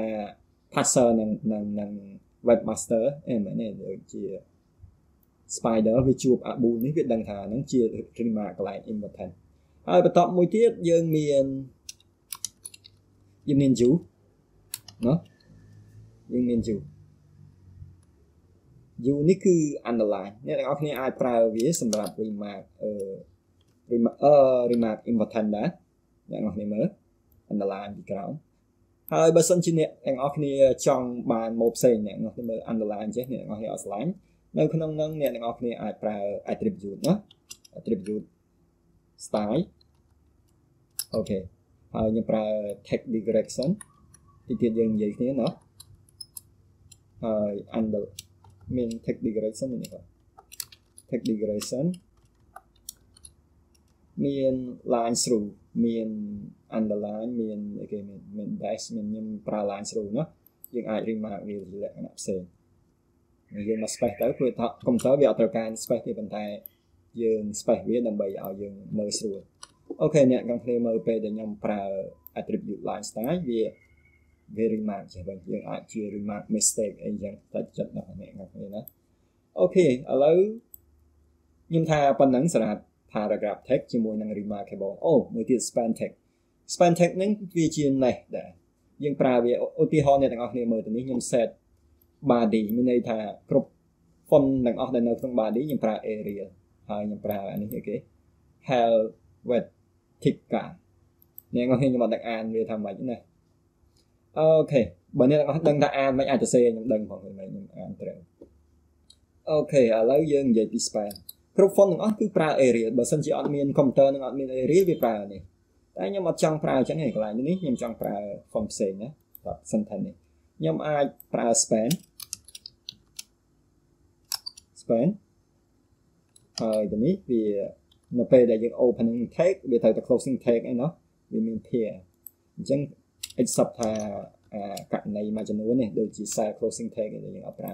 Speaker 1: parser នឹងនឹងនឹង webmaster អីមែនទេដូចជា spider វាជួបអា bool នេះវាដឹងថាហ្នឹងជា remark កន្លែង important ហើយបន្ទាប់មួយទៀតយើងមានយើងមាន view ណាយើងមាន view U នេះគឺ underline អ្នកទាំងអស់គ្នាអាចប្រើវាសម្រាប់ remark អឺ remark អឺ remark important ដែរអ្នកទាំងអស់គ្នាមើល underline ពីក្រោមហើយបើសិនជាអ្នកទាំងអស់គ្នាចង់បានម៉ូផ្សេងអ្នកទាំងអស់គ្នាមើល underline ចេះអ្នកទាំងអស់គ្នាអត់ស្រឡាញ់នៅក្នុងនឹងអ្នកទាំងអស់គ្នាអាចប្រើ attribute ណា attribute style អូខេហើយខ្ញុំប្រើ text direction ទីទៀតយើងនិយាយគ្នាណាហើយ under min tag degradation មាននេះបាទ tag degradation មាន line through មាន underline មានអីគេមានមាន dash មានខ្ញុំប្រើ line through ណាយើងអាច remark វាលក្ខណៈផ្សេងយើងមក space ទៅព្រោះថា computer វាអត់ត្រូវការ space ទេប៉ុន្តែយើង space វាដើម្បីឲ្យយើងមើលស្រួលអូខេអ្នកកំភ្លេមើលពេលដែលខ្ញុំប្រើ attribute line style វា very much វិញយើងអាចជា remark mistake អីយ៉ាងតិចចិត្តដល់អ្នកណាគ្នាណាអូខេឥឡូវខ្ញុំថាប៉ុណ្ណឹងសម្រាប់ paragraph text ជាមួយនឹង remarkable អូមួយទៀត span text span text ហ្នឹងវាជា nest ដែរយើងប្រើវាឧទាហរណ៍អ្នកទាំងអស់គ្នាមើលទៅនេះខ្ញុំ set body មានន័យថាគ្រប់ font ទាំងអស់ដែលនៅក្នុង body ខ្ញុំប្រើ area ហើយខ្ញុំប្រើអានេះអីគេ helvetica អ្នកខ្ញុំខ្ញុំអត់ដឹងអានវាថាម៉េចណាអូខេបើអ្នកទាំងអស់ដឹងថាអានមិនអាចទៅសេខ្ញុំដឹងផងខ្ញុំអានត្រូវអូខេឥឡូវយើងនិយាយពី span គ្រប់ font ទាំងអស់គឺប្រើ Arial បើសិនជាអត់មានកុំព្យូទ័រនឹងអត់មាន Arial វាប្រើនេះតែខ្ញុំអត់ចង់ប្រើអញ្ចឹងឯងកន្លែងនេះខ្ញុំចង់ប្រើ font ផ្សេងណាបាទសិនថានេះខ្ញុំអាចប្រើ span span ហើយទៅនេះវានៅពេលដែលយើង opening tag វាត្រូវតែ closing tag ឯណោះវាមាន pair អញ្ចឹង except ថាករណីមួយចំនួននេះដូចជា sell closing tag ដែលយើងអត់ប្រើ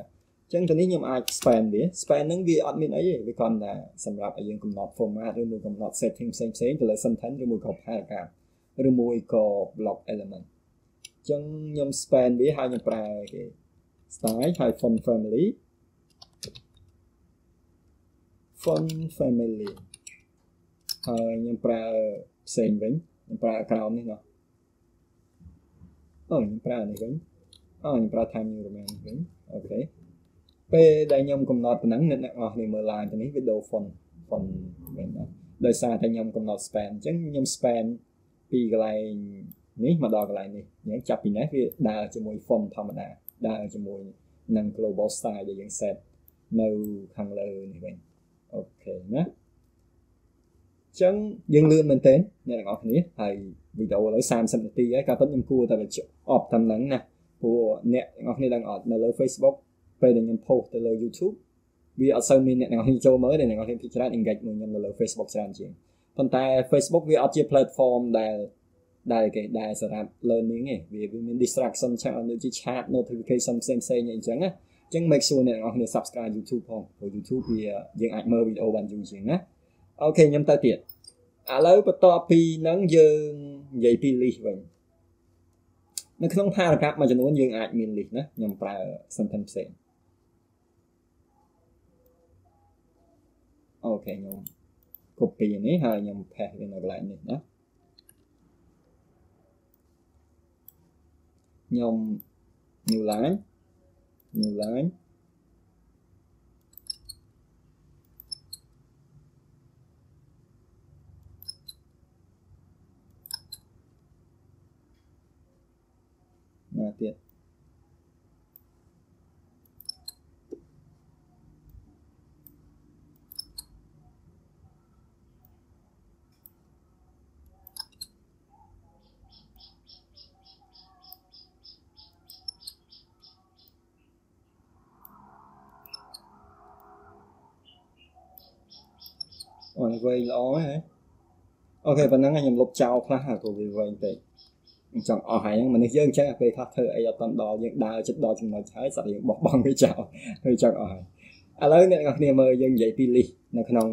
Speaker 1: អញ្ចឹងទៅនេះខ្ញុំអាច span វា span ហ្នឹងវាអត់មានអីទេវាគ្រាន់តែសម្រាប់ឲ្យយើងកំណត់ format ឬមួយកំណត់ setting ផ្សេងផ្សេងទៅលើ content ឬមួយក៏ផែនការឬមួយក៏ block element អញ្ចឹងខ្ញុំ span វាហើយខ្ញុំប្រើគេ style ហើយ font family font family ហើយខ្ញុំប្រើផ្សេងវិញខ្ញុំប្រើក្រោមនេះណោះអូខ្ញុំប្រើនេះវិញអូខ្ញុំប្រើ time new roman វិញអូខេពេលដែលខ្ញុំកំណត់ប៉ុណ្ណឹងអ្នកទាំងអស់គ្នាមើល line ទៅនេះវាដូរ font font វិញណាដោយសារតែខ្ញុំកំណត់ span អញ្ចឹងខ្ញុំ span ពីកន្លែងនេះមកដល់កន្លែងនេះអញ្ចឹងចាប់ពីនេះវាដើរជាមួយ font ធម្មតាដើរជាមួយនឹង global style ដែលយើង set នៅខាងលើនេះវិញអូខេណាចឹងយើងលឿនមែនទែនអ្នកទាំងអស់គ្នាហើយវីដេអូឥឡូវ30នាទីហើយការពិតខ្ញុំគួរតែបញ្ចប់អបតាមហ្នឹងណាព្រោះអ្នកទាំងអស់គ្នាដឹងអត់នៅលើ Facebook ពេលដែលខ្ញុំ post ទៅលើ YouTube វាអត់សូវមានអ្នកទាំងអស់គ្នាចូលមើលទេអ្នកទាំងអស់គ្នាភាគច្រើន engage មួយខ្ញុំនៅលើ Facebook ច្រើនជាងប៉ុន្តែ Facebook វាអត់ជា platform ដែលដែលគេដែលសម្រាប់ learning ឯងវាមាន distraction ច្រើនដូចជា chat notification ផ្សេងផ្សេងអីចឹងណាអញ្ចឹង make sure អ្នកទាំងអស់គ្នា subscribe YouTube ផងព្រោះ YouTube វាយើងអាចមើលវីដេអូបានយូរជាងណាអូខេខ្ញុំទៅទៀតឥឡូវបន្តពីនឹងយើងនិយាយពី list វិញនៅក្នុងថារកៈមួយចំនួនយើងអាចមាន list ណាខ្ញុំប្រើ sentence ផ្សេងអូខេខ្ញុំ copy នេះហើយខ្ញុំ paste វានៅកន្លែងនេះណាខ្ញុំ new line new line là tiện Còn vậy là ối hả? Ok, và năng anh em lục chào khá hả của vì vậy tệ. អញ្ចឹងអស់ហើយហ្នឹងមនុស្សយើងអញ្ចឹងពេលថាធ្វើអីអត់តន់ដល់យើងដើរចិត្តដល់ចំណុចហើយសត្វយើងបោះបង់វាចោលហើយអញ្ចឹងអស់ហើយឥឡូវអ្នកនរគ្នាមើលយើងនិយាយពី list នៅក្នុង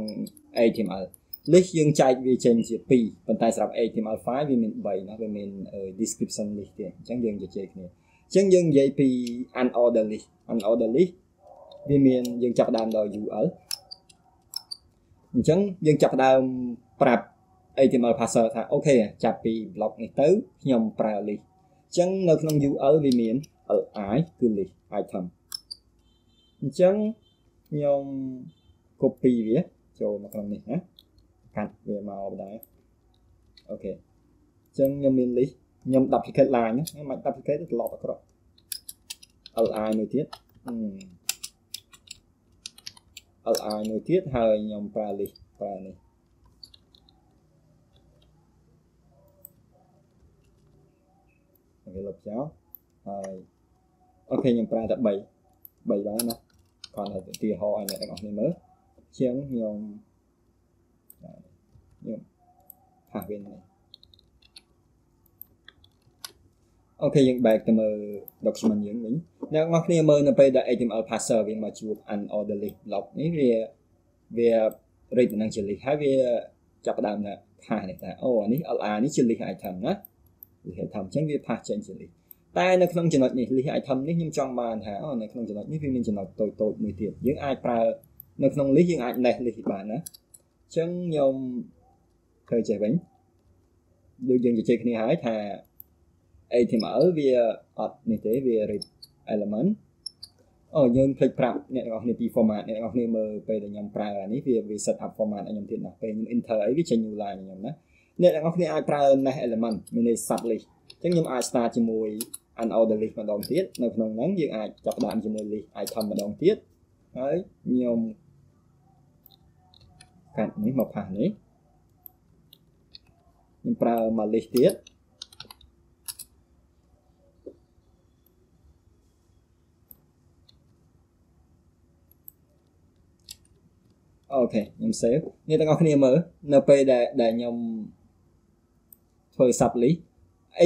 Speaker 1: HTML list យើងចែកវាចេញជា2ប៉ុន្តែសម្រាប់ HTML5 វាមាន3ណាវាមាន description list ទៀតអញ្ចឹងយើងជជែកគ្នាអញ្ចឹងយើងនិយាយពី unordered list unordered list វាមានយើងចាប់ដើមដោយ URL អញ្ចឹងយើងចាប់ដើមប្រាប់ HTML parser ថាអូខេចាប់ពី block នេះទៅខ្ញុំប្រើ list អញ្ចឹងនៅក្នុង UL វាមាន li គឺ list item អញ្ចឹងខ្ញុំ copy វាចូលមកក្នុងនេះណាកាត់វាមកបណ្ដាអូខេអញ្ចឹងខ្ញុំមាន list ខ្ញុំ duplicate line ហ្នឹងមិន duplicate ទេត្រឡប់អាក្រក់ li មួយទៀត li មួយទៀតហើយខ្ញុំប្រើ list ប្រើនេះគេលុបចោលហើយអូខេខ្ញុំប្រើតែ3 3បានណាគាត់ទៅឧទាហរណ៍ឲ្យអ្នកទាំងអស់គ្នាមើលជាងខ្ញុំខ្ញុំផាសវានេះអូខេយើង back ទៅមើល document យើងវិញអ្នកទាំងអស់គ្នាមើលនៅពេលដែល HTML parser វាមកជួប unorderly block នេះវាវារេតទៅនឹងជា list ហើយវាចាប់ផ្ដើមថាផាសនេះថាអូអានេះ LR នេះជា list item ណាលិះឲ្យធំអញ្ចឹងវាផាសចេញជាលិះតែនៅក្នុងចំណុចនេះលិះឲ្យធំនេះខ្ញុំចង់បានថាអូនៅក្នុងចំណុចនេះវាមានចំណុចតូចតូចមួយទៀតយើងអាចប្រើនៅក្នុងលិះយើងអាចណេះលិះបានណាអញ្ចឹងខ្ញុំឃើញចេះវិញដូចយើងជជែកគ្នាហើយថា HTML វាអត់នេះទេវា read element អូយើងភ្លេចប្រាប់អ្នកទាំងអស់គ្នាពី format អ្នកទាំងអស់គ្នាមើលពេលដែលខ្ញុំប្រើអានេះវាវា set up format ឲ្យខ្ញុំទៀតណាពេលខ្ញុំ enter អីវាចេញ new line ខ្ញុំណាអ្នកទាំងអស់គ្នាអាចប្រើ mesh element មានន័យ sub list អញ្ចឹងខ្ញុំអាច start ជាមួយ unorder list ម្ដងទៀតនៅក្នុងហ្នឹងយើងអាចចាប់ដាក់ជាមួយ list item ម្ដងទៀតហើយខ្ញុំកាត់នេះមកផាសនេះខ្ញុំប្រើមក list ទៀតអូខេខ្ញុំ save អ្នកទាំងអស់គ្នាមើលនៅពេលដែលដែលខ្ញុំធ្វើ sub list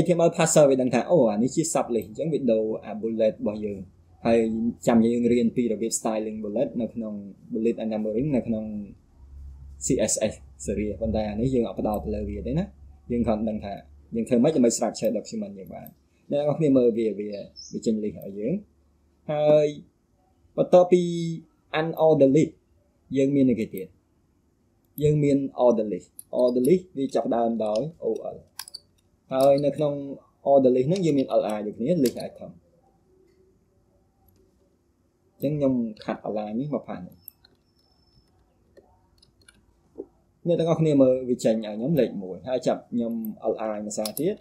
Speaker 1: HTML parser វាដឹងថាអូអានេះជា sub list អញ្ចឹងវាដូរអា bullet របស់យើងហើយចាំយើងរៀនពីរបៀប styling bullet នៅក្នុង bullet and numbering នៅក្នុង CSS series ប៉ុន្តែអានេះយើងអត់ផ្ដោតទៅលើវាទេណាយើងគ្រាន់ដឹងថាយើងធ្វើម៉េចដើម្បី structure document យើងបានអ្នកនរគ្នាមើលវាវាវាចេញ list ឲ្យយើងហើយបន្ទាប់ពី unordered list យើងមានអីគេទៀតយើងមាន order list order list វាចាប់ដើមដោយ OL ហើយនៅក្នុង order list ហ្នឹងយើងមាន li ដូចគ្នា list item អញ្ចឹងខ្ញុំខាត់ li នេះមកផាននេះអ្នកទាំងអស់គ្នាមើលវាចេញឲ្យខ្ញុំលេខ1ហើយចាប់ខ្ញុំ li ភាសាទៀត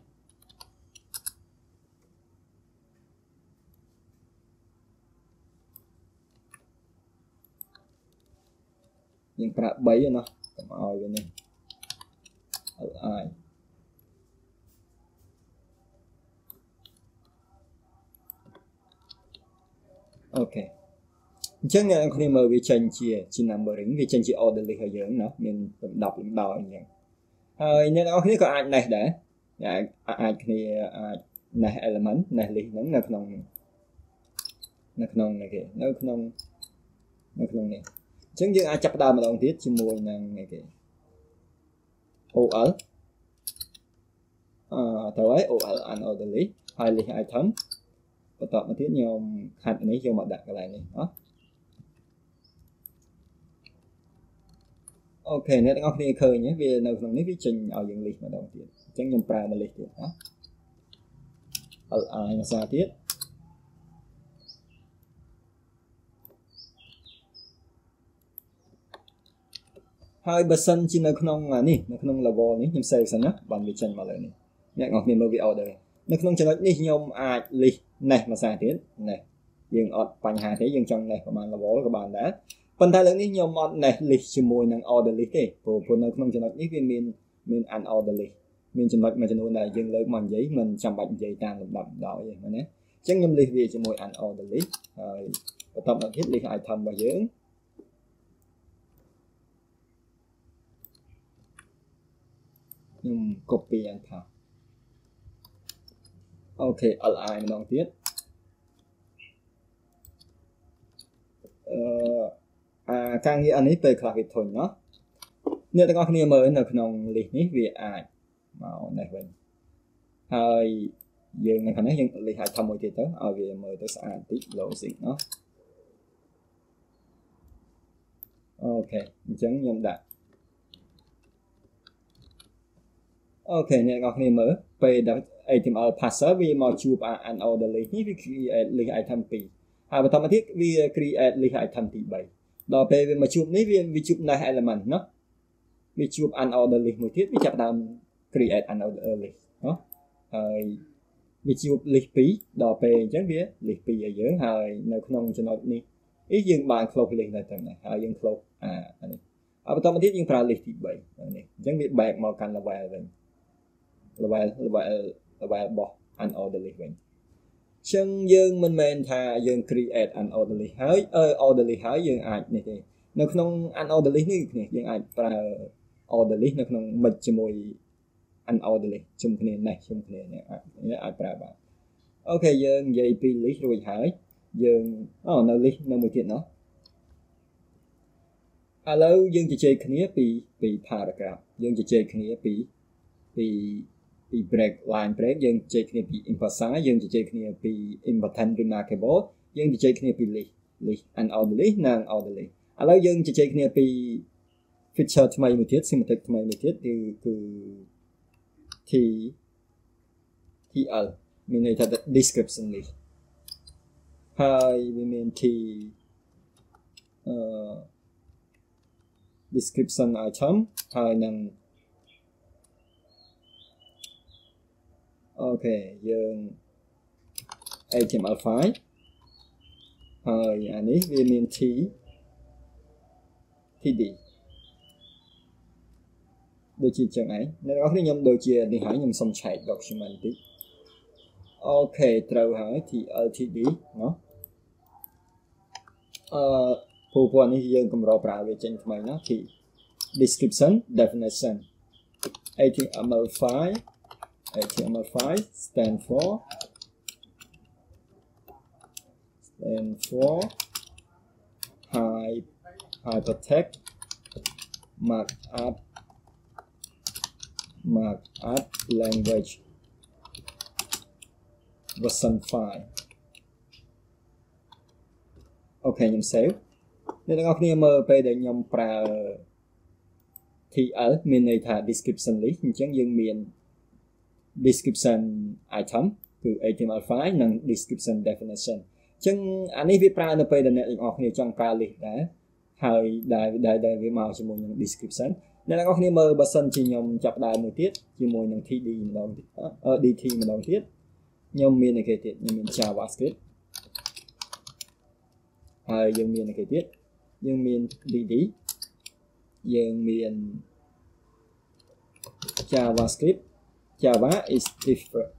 Speaker 1: យើងប្រាក់3ណាកុំឲ្យវានេះ li អូខេអញ្ចឹងអ្នកនរគ្នាមើលវាចេញជាជា numbering វាចេញជា order list ឲ្យយើងណាមានលំដាប់លំដោយអញ្ចឹងហើយអ្នកនរគ្នាក៏អាចណេះដែរអាចគ្នាអាចណេះ element ណេះ list ហ្នឹងនៅក្នុងនៅក្នុងនេះគេនៅក្នុងនៅក្នុងនេះអញ្ចឹងយើងអាចចាប់ផ្ដើមម្ដងទៀតជាមួយនឹងនេះគេ OL អឺទៅឲ្យ OL unorderly ហើយ list item បន្តមកទៀតខ្ញុំខាត់នេះយកមកដាក់កន្លែងនេះអោះអូខេអ្នកទាំងអស់គ្នាឃើញវានៅក្នុងនេះវាចេញឲ្យយើងលីសម្ដងទៀតអញ្ចឹងខ្ញុំប្រើមកលីសទៀតណាអលអាយភាសាទៀតហើយបើសិនជានៅក្នុងនេះនៅក្នុង level នេះខ្ញុំ save សិនណាបានវាចេញមកលើនេះអ្នកទាំងអស់គ្នាមើលវា order ហនៅក្នុងចំណុចនេះខ្ញុំអាចលិះនេះមួយសារទៀតនេះយើងអត់បញ្ហាទេយើងចង់នេះប្រហែល level ក៏បានដែរប៉ុន្តែលើកនេះខ្ញុំអត់នេះ list ជាមួយនឹង order list ទេព្រោះព្រោះនៅក្នុងចំណុចនេះវាមានមាន an order list មានចំណុចមួយចំនួនដែលយើងលើកមកនិយាយមិនចាំបាច់និយាយតាមលំដាប់ដោយទេណាអញ្ចឹងខ្ញុំ list វាជាមួយ an order list ហើយបន្តមកទៀត list item របស់យើងខ្ញុំ copy យ៉ាងថាអូខេ li ម្ដងទៀតអឺអាការងារអានេះពេលខ្លះវាធុញណោះអ្នកទាំងអស់គ្នាមើលនៅក្នុង list នេះវាអាចមកនេះវិញហើយយើងនៅខាងនេះយើង list ឲ្យធំមួយទៀតទៅឲ្យវាមើលទៅស្អាតតិច logic ណោះអូខេអញ្ចឹងខ្ញុំដាក់អូខេអ្នកទាំងអស់គ្នាមើលពេល HTML parser វាមកជួប an order list នេះវា create list item 2ហើយបន្តមកទៀតវា create list item ទី3ដល់ពេលវាមកជួបនេះវាវាជួប next element ណាវាជួប an order list មួយទៀតវាចាប់ដើម create an order list ណាហើយវាជួប list 2ដល់ពេលអញ្ចឹងវា list 2ឲ្យយើងហើយនៅក្នុងចំណុចនេះនេះយើងបាន close list នៅត្រឹមនេះហើយយើង close អានេះអបតមកទៀតយើងប្រើ list ទី3នេះអញ្ចឹងវាបែកមកកាន់ level វិញ level level style របស់ unorderly វិញចឹងយើងមិនមែនថាយើង create unorderly ហើយអឺ orderly ហើយយើងអាចនេះទេនៅក្នុង unorderly នេះគ្នាយើងអាចប្រើ orderly នៅក្នុង mix ជាមួយ unorderly ជុំគ្នានេះជុំគ្នានេះអាចប្រើបានអូខេយើងនិយាយពី list រួចហើយយើងអូនៅ list នៅមួយទៀតនោះឥឡូវយើងជជែកគ្នាពីពី paragraph យើងជជែកគ្នាពីពីពី break line break យើងជជែកគ្នាពី impasa យើងជជែកគ្នាពី important remarkable យើងជជែកគ្នាពី list list and order list និង order list ឥឡូវយើងជជែកគ្នាពី feature ថ្មីមួយទៀត semantic ថ្មីមួយទៀតគឺគឺ T TL មានន័យថា description list ហើយវាមាន T អឺ description item ហើយនឹងអូខេយើង HTML file ហើយអានេះវាមាន T TD ដូចជាចឹងឯងអ្នកនរខ្ញុំដូចជានេះហើយខ្ញុំសុំឆែក document តិចអូខេត្រូវហើយ TLTD ណោះអឺពូពណ៌នេះយើងកម្រប្រើវាចេញថ្មីណា T description definition HTML file HTML5 stand for stand for high hypertext markup markup language version file អូខេខ្ញុំ save អ្នកទាំងអស់គ្នាមើលពេលដែលខ្ញុំប្រើ TL មានន័យថា description list អញ្ចឹងយើងមាន description item គឺ HTML5 និង description definition អញ្ចឹងអានេះវាប្រើនៅពេលដែលអ្នកទាំងអស់គ្នាចង់ប្រើ list ដែរហើយដែលដែលវាមកជាមួយនឹង description អ្នកទាំងអស់គ្នាមើលបើសិនជាខ្ញុំចាប់ដើមមួយទៀតជាមួយនឹង TD ម្ដងទៀត DT ម្ដងទៀតខ្ញុំមានអីគេទៀតខ្ញុំមាន JavaScript ហើយយើងមានអីគេទៀតយើងមាន DD យើងមាន JavaScript Java is different.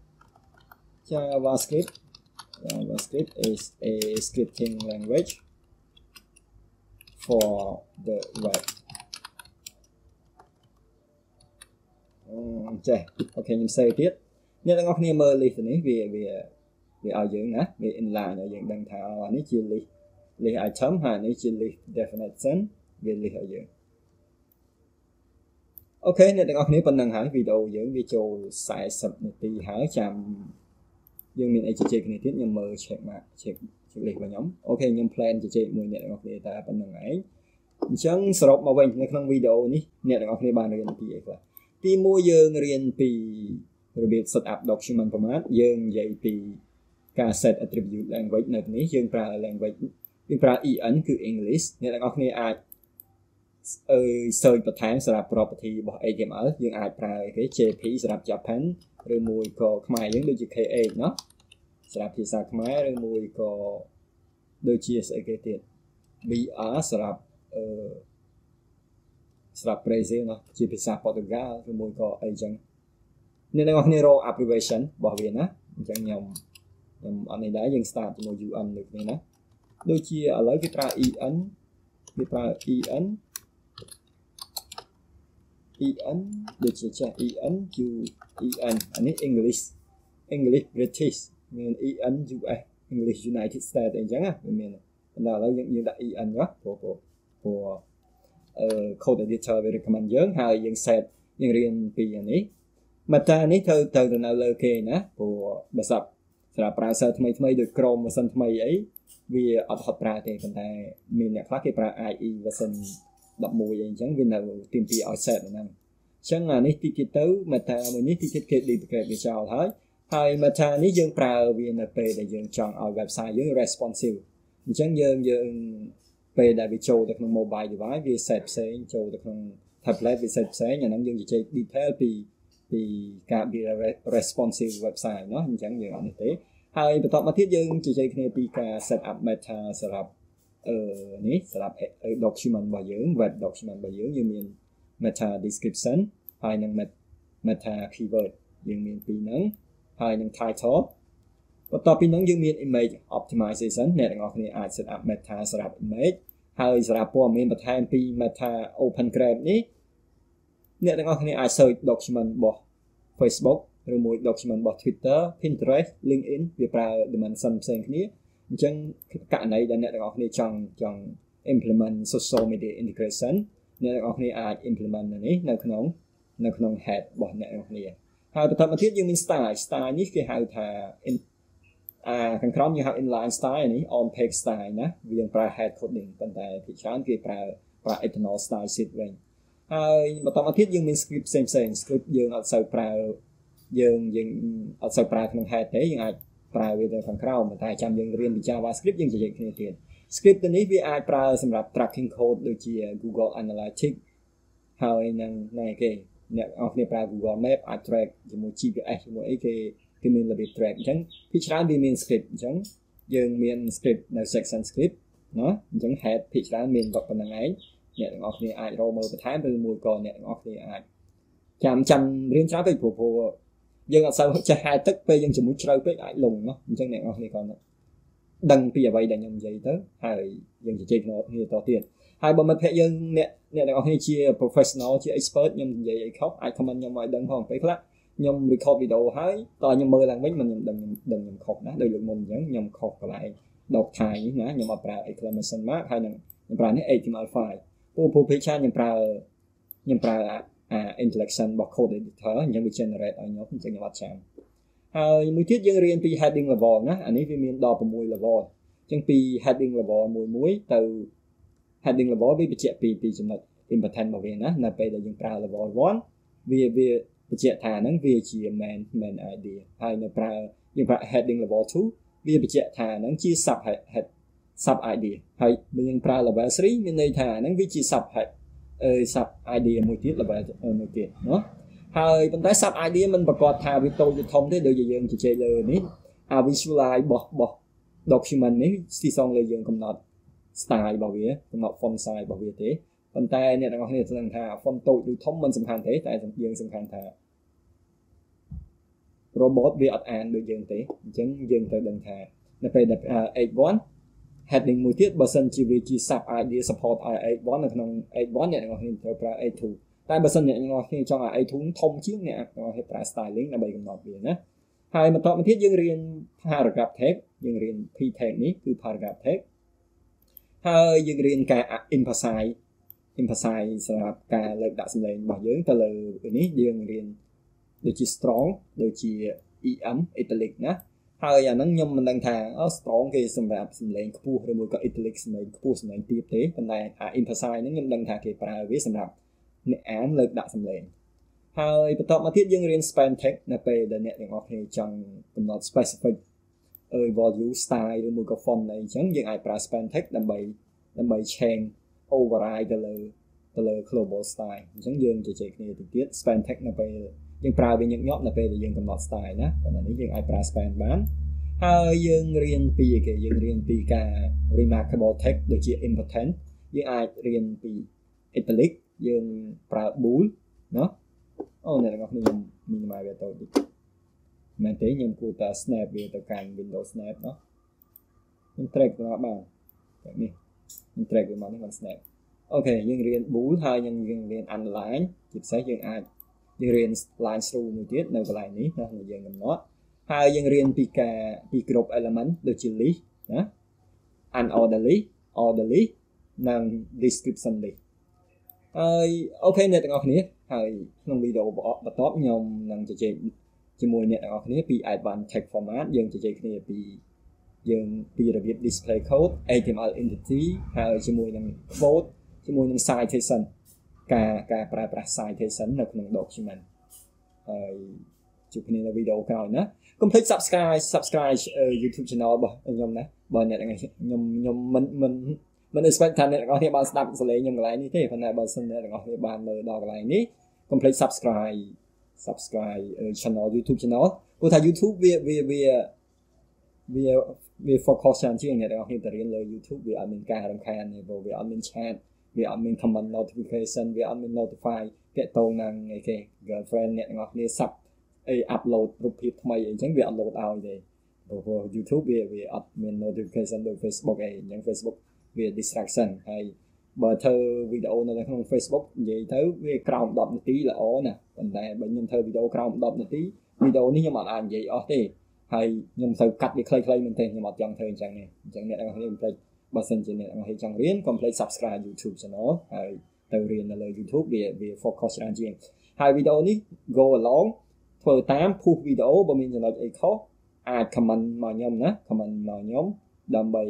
Speaker 1: JavaScript. JavaScript is a scripting language for the web. Okay, okay, say Nên là Um, ចាអូខេខ្ញុំសើទៀតអ្នកទាំងអស់គ្នាមើល list នេះវាវាវាឲ្យយើងណាវា inline ឲ្យយើងដឹងថាអូនេះជា list list item ហើយនេះជា list definition វា ở ឲ្យយើងអូខេអ្នកទាំងអស់គ្នាប៉ុណ្ណឹងហើយវីដេអូយើងវាចូល40នាទីហើយចាំយើងមានអីជជែកគ្នាទៀតខ្ញុំមើល check mark check check list របស់ខ្ញុំអូខេខ្ញុំ plan ជជែកមួយអ្នកទាំងអស់គ្នាតែប៉ុណ្្នឹងឯងអញ្ចឹងសរុបមកវិញនៅក្នុងវីដេអូនេះអ្នកទាំងអស់គ្នាបានរៀនពីអីខ្លះទី1យើងរៀនពីរបៀប set up document format យើងនិយាយពីការ set attribute language នៅនេះយើងប្រើ language យើងប្រើ en គឺ English អ្នកទាំងអស់គ្នាអាចអឺ search បន្ថែមសម្រាប់ property របស់ HTML យើងអាចប្រើគេ JP សម្រាប់ Japan ឬមួយក៏ខ្មែរយើងដូចជា KH ណោះសម្រាប់ភាសាខ្មែរឬមួយក៏ដូចជាស្អីគេទៀត BR សម្រាប់អឺសម្រាប់ Brazil ណោះជាភាសា Portugal ឬមួយក៏អីចឹងអ្នកទាំងអស់គ្នារក abbreviation របស់វាណាអញ្ចឹងខ្ញុំខ្ញុំអត់នេះដែរយើង start ជាមួយ UN នៅគ្នាណាដូចជាឥឡូវគេប្រើ EN គេប្រើ EN en ដូចជាចាស់ en គឺ en អានេះ English English British មាន en US English United States អីចឹងណាវាមានតែឥឡូវយើងយើងដាក់ en ណាព្រោះព្រោះព្រោះអឺ code editor វា recommend យើងហើយយើង set យើងរៀនពីអានេះមកតានេះត្រូវទៅទៅនៅលើគេណាព្រោះបើសាប់សម្រាប់ប្រើសើថ្មីថ្មីដូច Chrome ម៉ាស៊ីនថ្មីអីវាអត់ហត់ប្រើទេប៉ុន្តែមានអ្នកខ្លះគេប្រើ IE ម៉ាស៊ីន11អីចឹងវានៅទីមទីឲ្យ set ហ្នឹងអញ្ចឹងអានេះតិចទៀតទៅ meta មួយនេះតិចទៀតគេ deprecated វាចោលហើយហើយ meta នេះយើងប្រើវានៅពេលដែលយើងចង់ឲ្យ website យើង responsive អញ្ចឹងយើងយើងពេលដែលវាចូលទៅក្នុង mobile device វា set ផ្សេងចូលទៅក្នុង tablet វា set ផ្សេងអាហ្នឹងយើងជជែក detail ពីពីការ be responsive website เนาะអញ្ចឹងយើងអត់នេះទេហើយបន្តមកទៀតយើងជជែកគ្នាពីការ set up meta សម្រាប់នេះសម្រាប់ document របស់យើង web document របស់យើងយើងមាន meta description ហើយនិង meta keyword យើងមានពីរហ្នឹងហើយនឹង title បន្ទាប់ពីហ្នឹងយើងមាន image optimization អ្នកទាំងអស់គ្នាអាច set up meta សម្រាប់ image ហើយសម្រាប់ព័ត៌មានបន្ថែមពី meta open graph នេះអ្នកទាំងអស់គ្នាអាច search document របស់ Facebook ឬមួយ document របស់ Twitter Pinterest LinkedIn វាប្រើ dimension ផ្សេងគ្នាអញ្ចឹងករណីដែលអ្នកទាំងអស់គ្នាចង់ចង់ implement social media integration អ្នកទាំងអស់គ្នាអាច implement នៅនេះនៅក្នុង នៅក្នុង head របស់អ្នកទាំងអស់គ្នាហើយបន្តមកទៀតយើងមាន style style នេះគេហៅថាអាខាងក្រោមយើងហៅ inline style នេះ on page style ណាវាយើងប្រើ head coding ប៉ុន្តែភាគច្រើនគេប្រើប្រើ external style sheet វិញហើយបន្តមកទៀតយើងមាន script ផ្សេងផ្សេង script យើងអត់សូវប្រើយើងយើងអត់សូវប្រើក្នុង head ទេយើងអាចប្រើវាទៅខាងក្រោមប៉ុន្តែចាំយើងរៀនពី JavaScript យើងនិយាយគ្នាទៀត script ទៅនេះវាអាចប្រើសម្រាប់ tracking code ដូចជា Google Analytics ហើយនឹងណាគេអ្នកអរគ្នាប្រើ Google Map អាច track ជាមួយ GPS ជាមួយអីគេគេមានរបៀប track អញ្ចឹងពីច្រើនវាមាន script អញ្ចឹងយើងមាន script នៅ section script ណាអញ្ចឹង head ពីច្រើនមានប៉ុណ្្នឹងឯងអ្នកទាំងអស់គ្នាអាចរកមើលបន្ថែមឬមួយក៏អ្នកទាំងអស់គ្នាអាចចាំចាំរៀនច្រើនទៅព្រោះព្រោះយើងអត់សូវចេះហែទឹកពេលយើងជាមួយជ្រៅពេកអាចលងណាអញ្ចឹងអ្នកនរគ្នាគាត់ដឹងពីអ្វីដែលខ្ញុំនិយាយទៅហើយយើងជជែកគ្នាតទៀតហើយបើមិត្តភ័ក្តិយើងអ្នកអ្នកនរគ្នាជា professional ជា expert ខ្ញុំនិយាយអីខុសអាច comment ខ្ញុំឲ្យដឹងផងពេលខ្លះខ្ញុំ record video ហើយតោះខ្ញុំមើលឡើងវិញមិនខ្ញុំដឹងដឹងខ្ញុំខុសណាដោយលើកមុនអញ្ចឹងខ្ញុំខុសកន្លែងដបថៃណាខ្ញុំអត់ប្រើ exclamation mark ហើយនឹងខ្ញុំប្រើនេះ HTML5 ពូពូ page ខ្ញុំប្រើខ្ញុំប្រើ intellection របស់ code editor អញ្ចឹងវា generate ឲ្យខ្ញុំអញ្ចឹងខ្ញុំអត់ចាំហើយមួយទៀតយើងរៀនពី heading level ណាអានេះវាមានដល់6 level អញ្ចឹងពី heading level មួយមួយទៅ heading level វាបញ្ជាក់ពីពីចំណុច important របស់វាណានៅពេលដែលយើងប្រើ level 1វាវាបញ្ជាក់ថាហ្នឹងវាជា main main idea ហើយនៅប្រើយើងប្រើ heading level 2វាបញ្ជាក់ថាហ្នឹងជា sub head sub idea ហើយយើងប្រើ level 3មានន័យថាហ្នឹងវាជា sub head sub ID មួយទៀត level មួយទៀតណាហើយប៉ុន្តែ sub ID มันប្រកាសថាវាតូចវាធំទេដូចយើងជជែកលើនេះអា visualize របស់របស់ document នេះស៊ីសងលើយើងកំណត់ style របស់វាកំណត់ font size របស់វាទេប៉ុន្តែអ្នកទាំងអស់គ្នាស្គាល់ថា font តូចឬធំមិនសំខាន់ទេតែយើងសំខាន់ថា robot វាអត់អានដូចយើងទេអញ្ចឹងយើងត្រូវដឹងថានៅពេលដែល H1 heading មួយទៀតបើសិនជាវាជា sub ID support ឲ្យ H1 នៅក្នុង H1 អ្នកទាំងអស់គ្នាត្រូវប្រើ H2 តែបើសិនអ្នកទាំងអស់គ្នាចង់ឲ្យ H2 ធំជាងអ្នកទាំងអស់គ្នាប្រើ styling ដើម្បីកំណត់វាណាហើយបន្តមកទៀតយើងរៀន paragraph tag យើងរៀន p tag នេះគឺ paragraph tag ហើយយើងរៀនការ emphasize emphasize សម្រាប់ការលើកដាក់សម្លេងរបស់យើងទៅលើនេះយើងរៀនដូចជា strong ដូចជា em italic ណាហើយអាហ្នឹងខ្ញុំមិនដឹងថាអូ strong គេសម្រាប់សម្លេងខ្ពស់ឬមួយក៏ italic សម្លេងខ្ពស់សម្លេងទាបទេប៉ុន្តែអា emphasize ហ្នឹងខ្ញុំដឹងថាគេប្រើវាសម្រាប់អ្នកអានលើកដាក់សម្លេងហើយបន្ទាប់មកទៀតយើងរៀន span tag នៅពេលដែលអ្នកទាំងអស់គ្នាចង់កំណត់ specific អឺ value style ឬមួយក៏ font អីចឹងយើងអាចប្រើ span tag ដើម្បីដើម្បី change override ទៅលើទៅលើ global style អញ្ចឹងយើងជជែកគ្នាទៅទៀត span tag នៅពេលយើងប្រើវាញឹកញាប់នៅពេលដែលយើងកំណត់ style ណាប៉ុន្តែនេះយើងអាចប្រើ span បានហើយយើងរៀនពីគេយើងរៀនពីការ remarkable text ដូចជា important យើងអាចរៀនពី italic យើងប្រើ bool ណាអូអ្នកទាំងអស់គ្នាខ្ញុំ minimize វាទៅតិចមែនទេខ្ញុំគួរតែ snap វាទៅកាន់ Windows Snap ណាខ្ញុំ track វាបានតែនេះខ្ញុំ track វាមកនេះបាន snap អូខេយើងរៀន bool ហើយយើងរៀន align ជាពិសេសយើងអាចយើងរៀន line through មួយទៀតនៅកន្លែងនេះណាដែលយើងកំណត់ហើយយើងរៀនពីការពីក្រុម element ដូចជា list ណា unorderly orderly និង description list ហើយអូខេអ្នកទាំងអស់គ្នាហើយក្នុងវីដេអូបន្ទាប់ខ្ញុំនឹងជជែកជាមួយអ្នកទាំងអស់គ្នាពី advanced text format យើងជជែកគ្នាពីយើងពីរបៀប display code HTML entity ហើយជាមួយនឹង quote ជាមួយនឹង citation ការការប្រើប្រាស់ citation នៅក្នុង document ហើយជួបគ្នានៅវីដេអូក្រោយណាកុំភ្លេច subscribe subscribe YouTube channel របស់ខ្ញុំណាបើអ្នកទាំងខ្ញុំខ្ញុំមិនមិនមិន expect ថាអ្នកទាំងអស់គ្នាបានស្ដាប់សលេងខ្ញុំកន្លែងនេះទេប៉ុន្តែបើសិនអ្នកទាំងអស់គ្នាបានមើលដល់កន្លែងនេះកុំភ្លេច subscribe subscribe channel YouTube channel ព្រោះថា YouTube វាវាវាវាវា focus ច្រើនជាងអ្នកទាំងអស់គ្នាទៅរៀនលើ YouTube វាអត់មានការរំខានទេព្រោះវាអត់មានឆាតវាអត់មាន comment notification វាអត់មាន notify តាក់ទងនឹងអីគេ girlfriend អ្នកទាំងអស់គ្នាសាប់អី upload រូបភាពថ្មីអីចឹងវា upload ឲ្យទេព្រោះ YouTube វាវាអត់មាន notification ដូច Facebook អីអញ្ចឹង Facebook វា distraction ហើយបើធ្វើវីដេអូនៅក្នុង Facebook និយាយទៅវាក្រោម10នាទីល្អណាស់ប៉ុន្តែបើខ្ញុំធ្វើវីដេអូក្រោម10នាទីវីដេអូនេះខ្ញុំអត់អាចនិយាយអស់ទេហើយខ្ញុំត្រូវកាត់វាខ្លីៗមែនទេខ្ញុំអត់ចង់ធ្វើអញ្ចឹងទេអញ្ចឹងអ្នកទាំងអស់គ្នាមិនភ្លេចបើសិនជាអ្នកទាំងអស់ចង់រៀនកុំភ្លេច subscribe YouTube channel ហើយទៅរៀននៅលើ YouTube វាវា focus ច្រើនជាងហើយវីដេអូនេះ go along ធ្វើតាមភូសវីដេអូបើមានចំណុចអីខុសអាច comment មកខ្ញុំណា comment មកខ្ញុំដើម្បី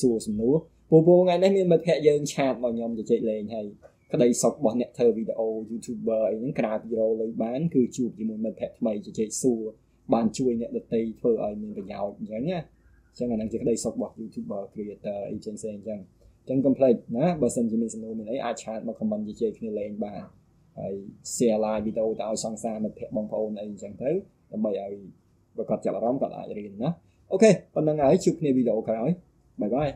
Speaker 1: សួរសំណួរពូពូថ្ងៃនេះមានមិត្តភ័ក្ដិយើងឆាតមកខ្ញុំជជែកលេងហើយក្តីសុខរបស់អ្នកធ្វើវីដេអូ YouTuber អីហ្នឹងក្រៅពីរោលុយបានគឺជួបជាមួយមិត្តភ័ក្ដិថ្មីជជែកសួរបានជួយអ្នកដទៃធ្វើឲ្យមានប្រយោជន៍អញ្ចឹងណាចឹងអានឹងជាក្តីសុខរបស់ YouTuber creator អីផ្សេងផ្សេងចឹងចឹង complex ណាបើសិនជាមានសំណួរមានអីអាចឆាតមក comment ជជែកគ្នាលេងបានហើយ share live វីដេអូទៅឲ្យសង្សារមិត្តភ័ក្តិបងប្អូនអីចឹងទៅដើម្បីឲ្យបើគាត់ចាប់អារម្មណ៍គាត់អាចរៀនណាអូខេប៉ុណ្្នឹងហើយជួបគ្នាវីដេអូក្រោយបាយបាយ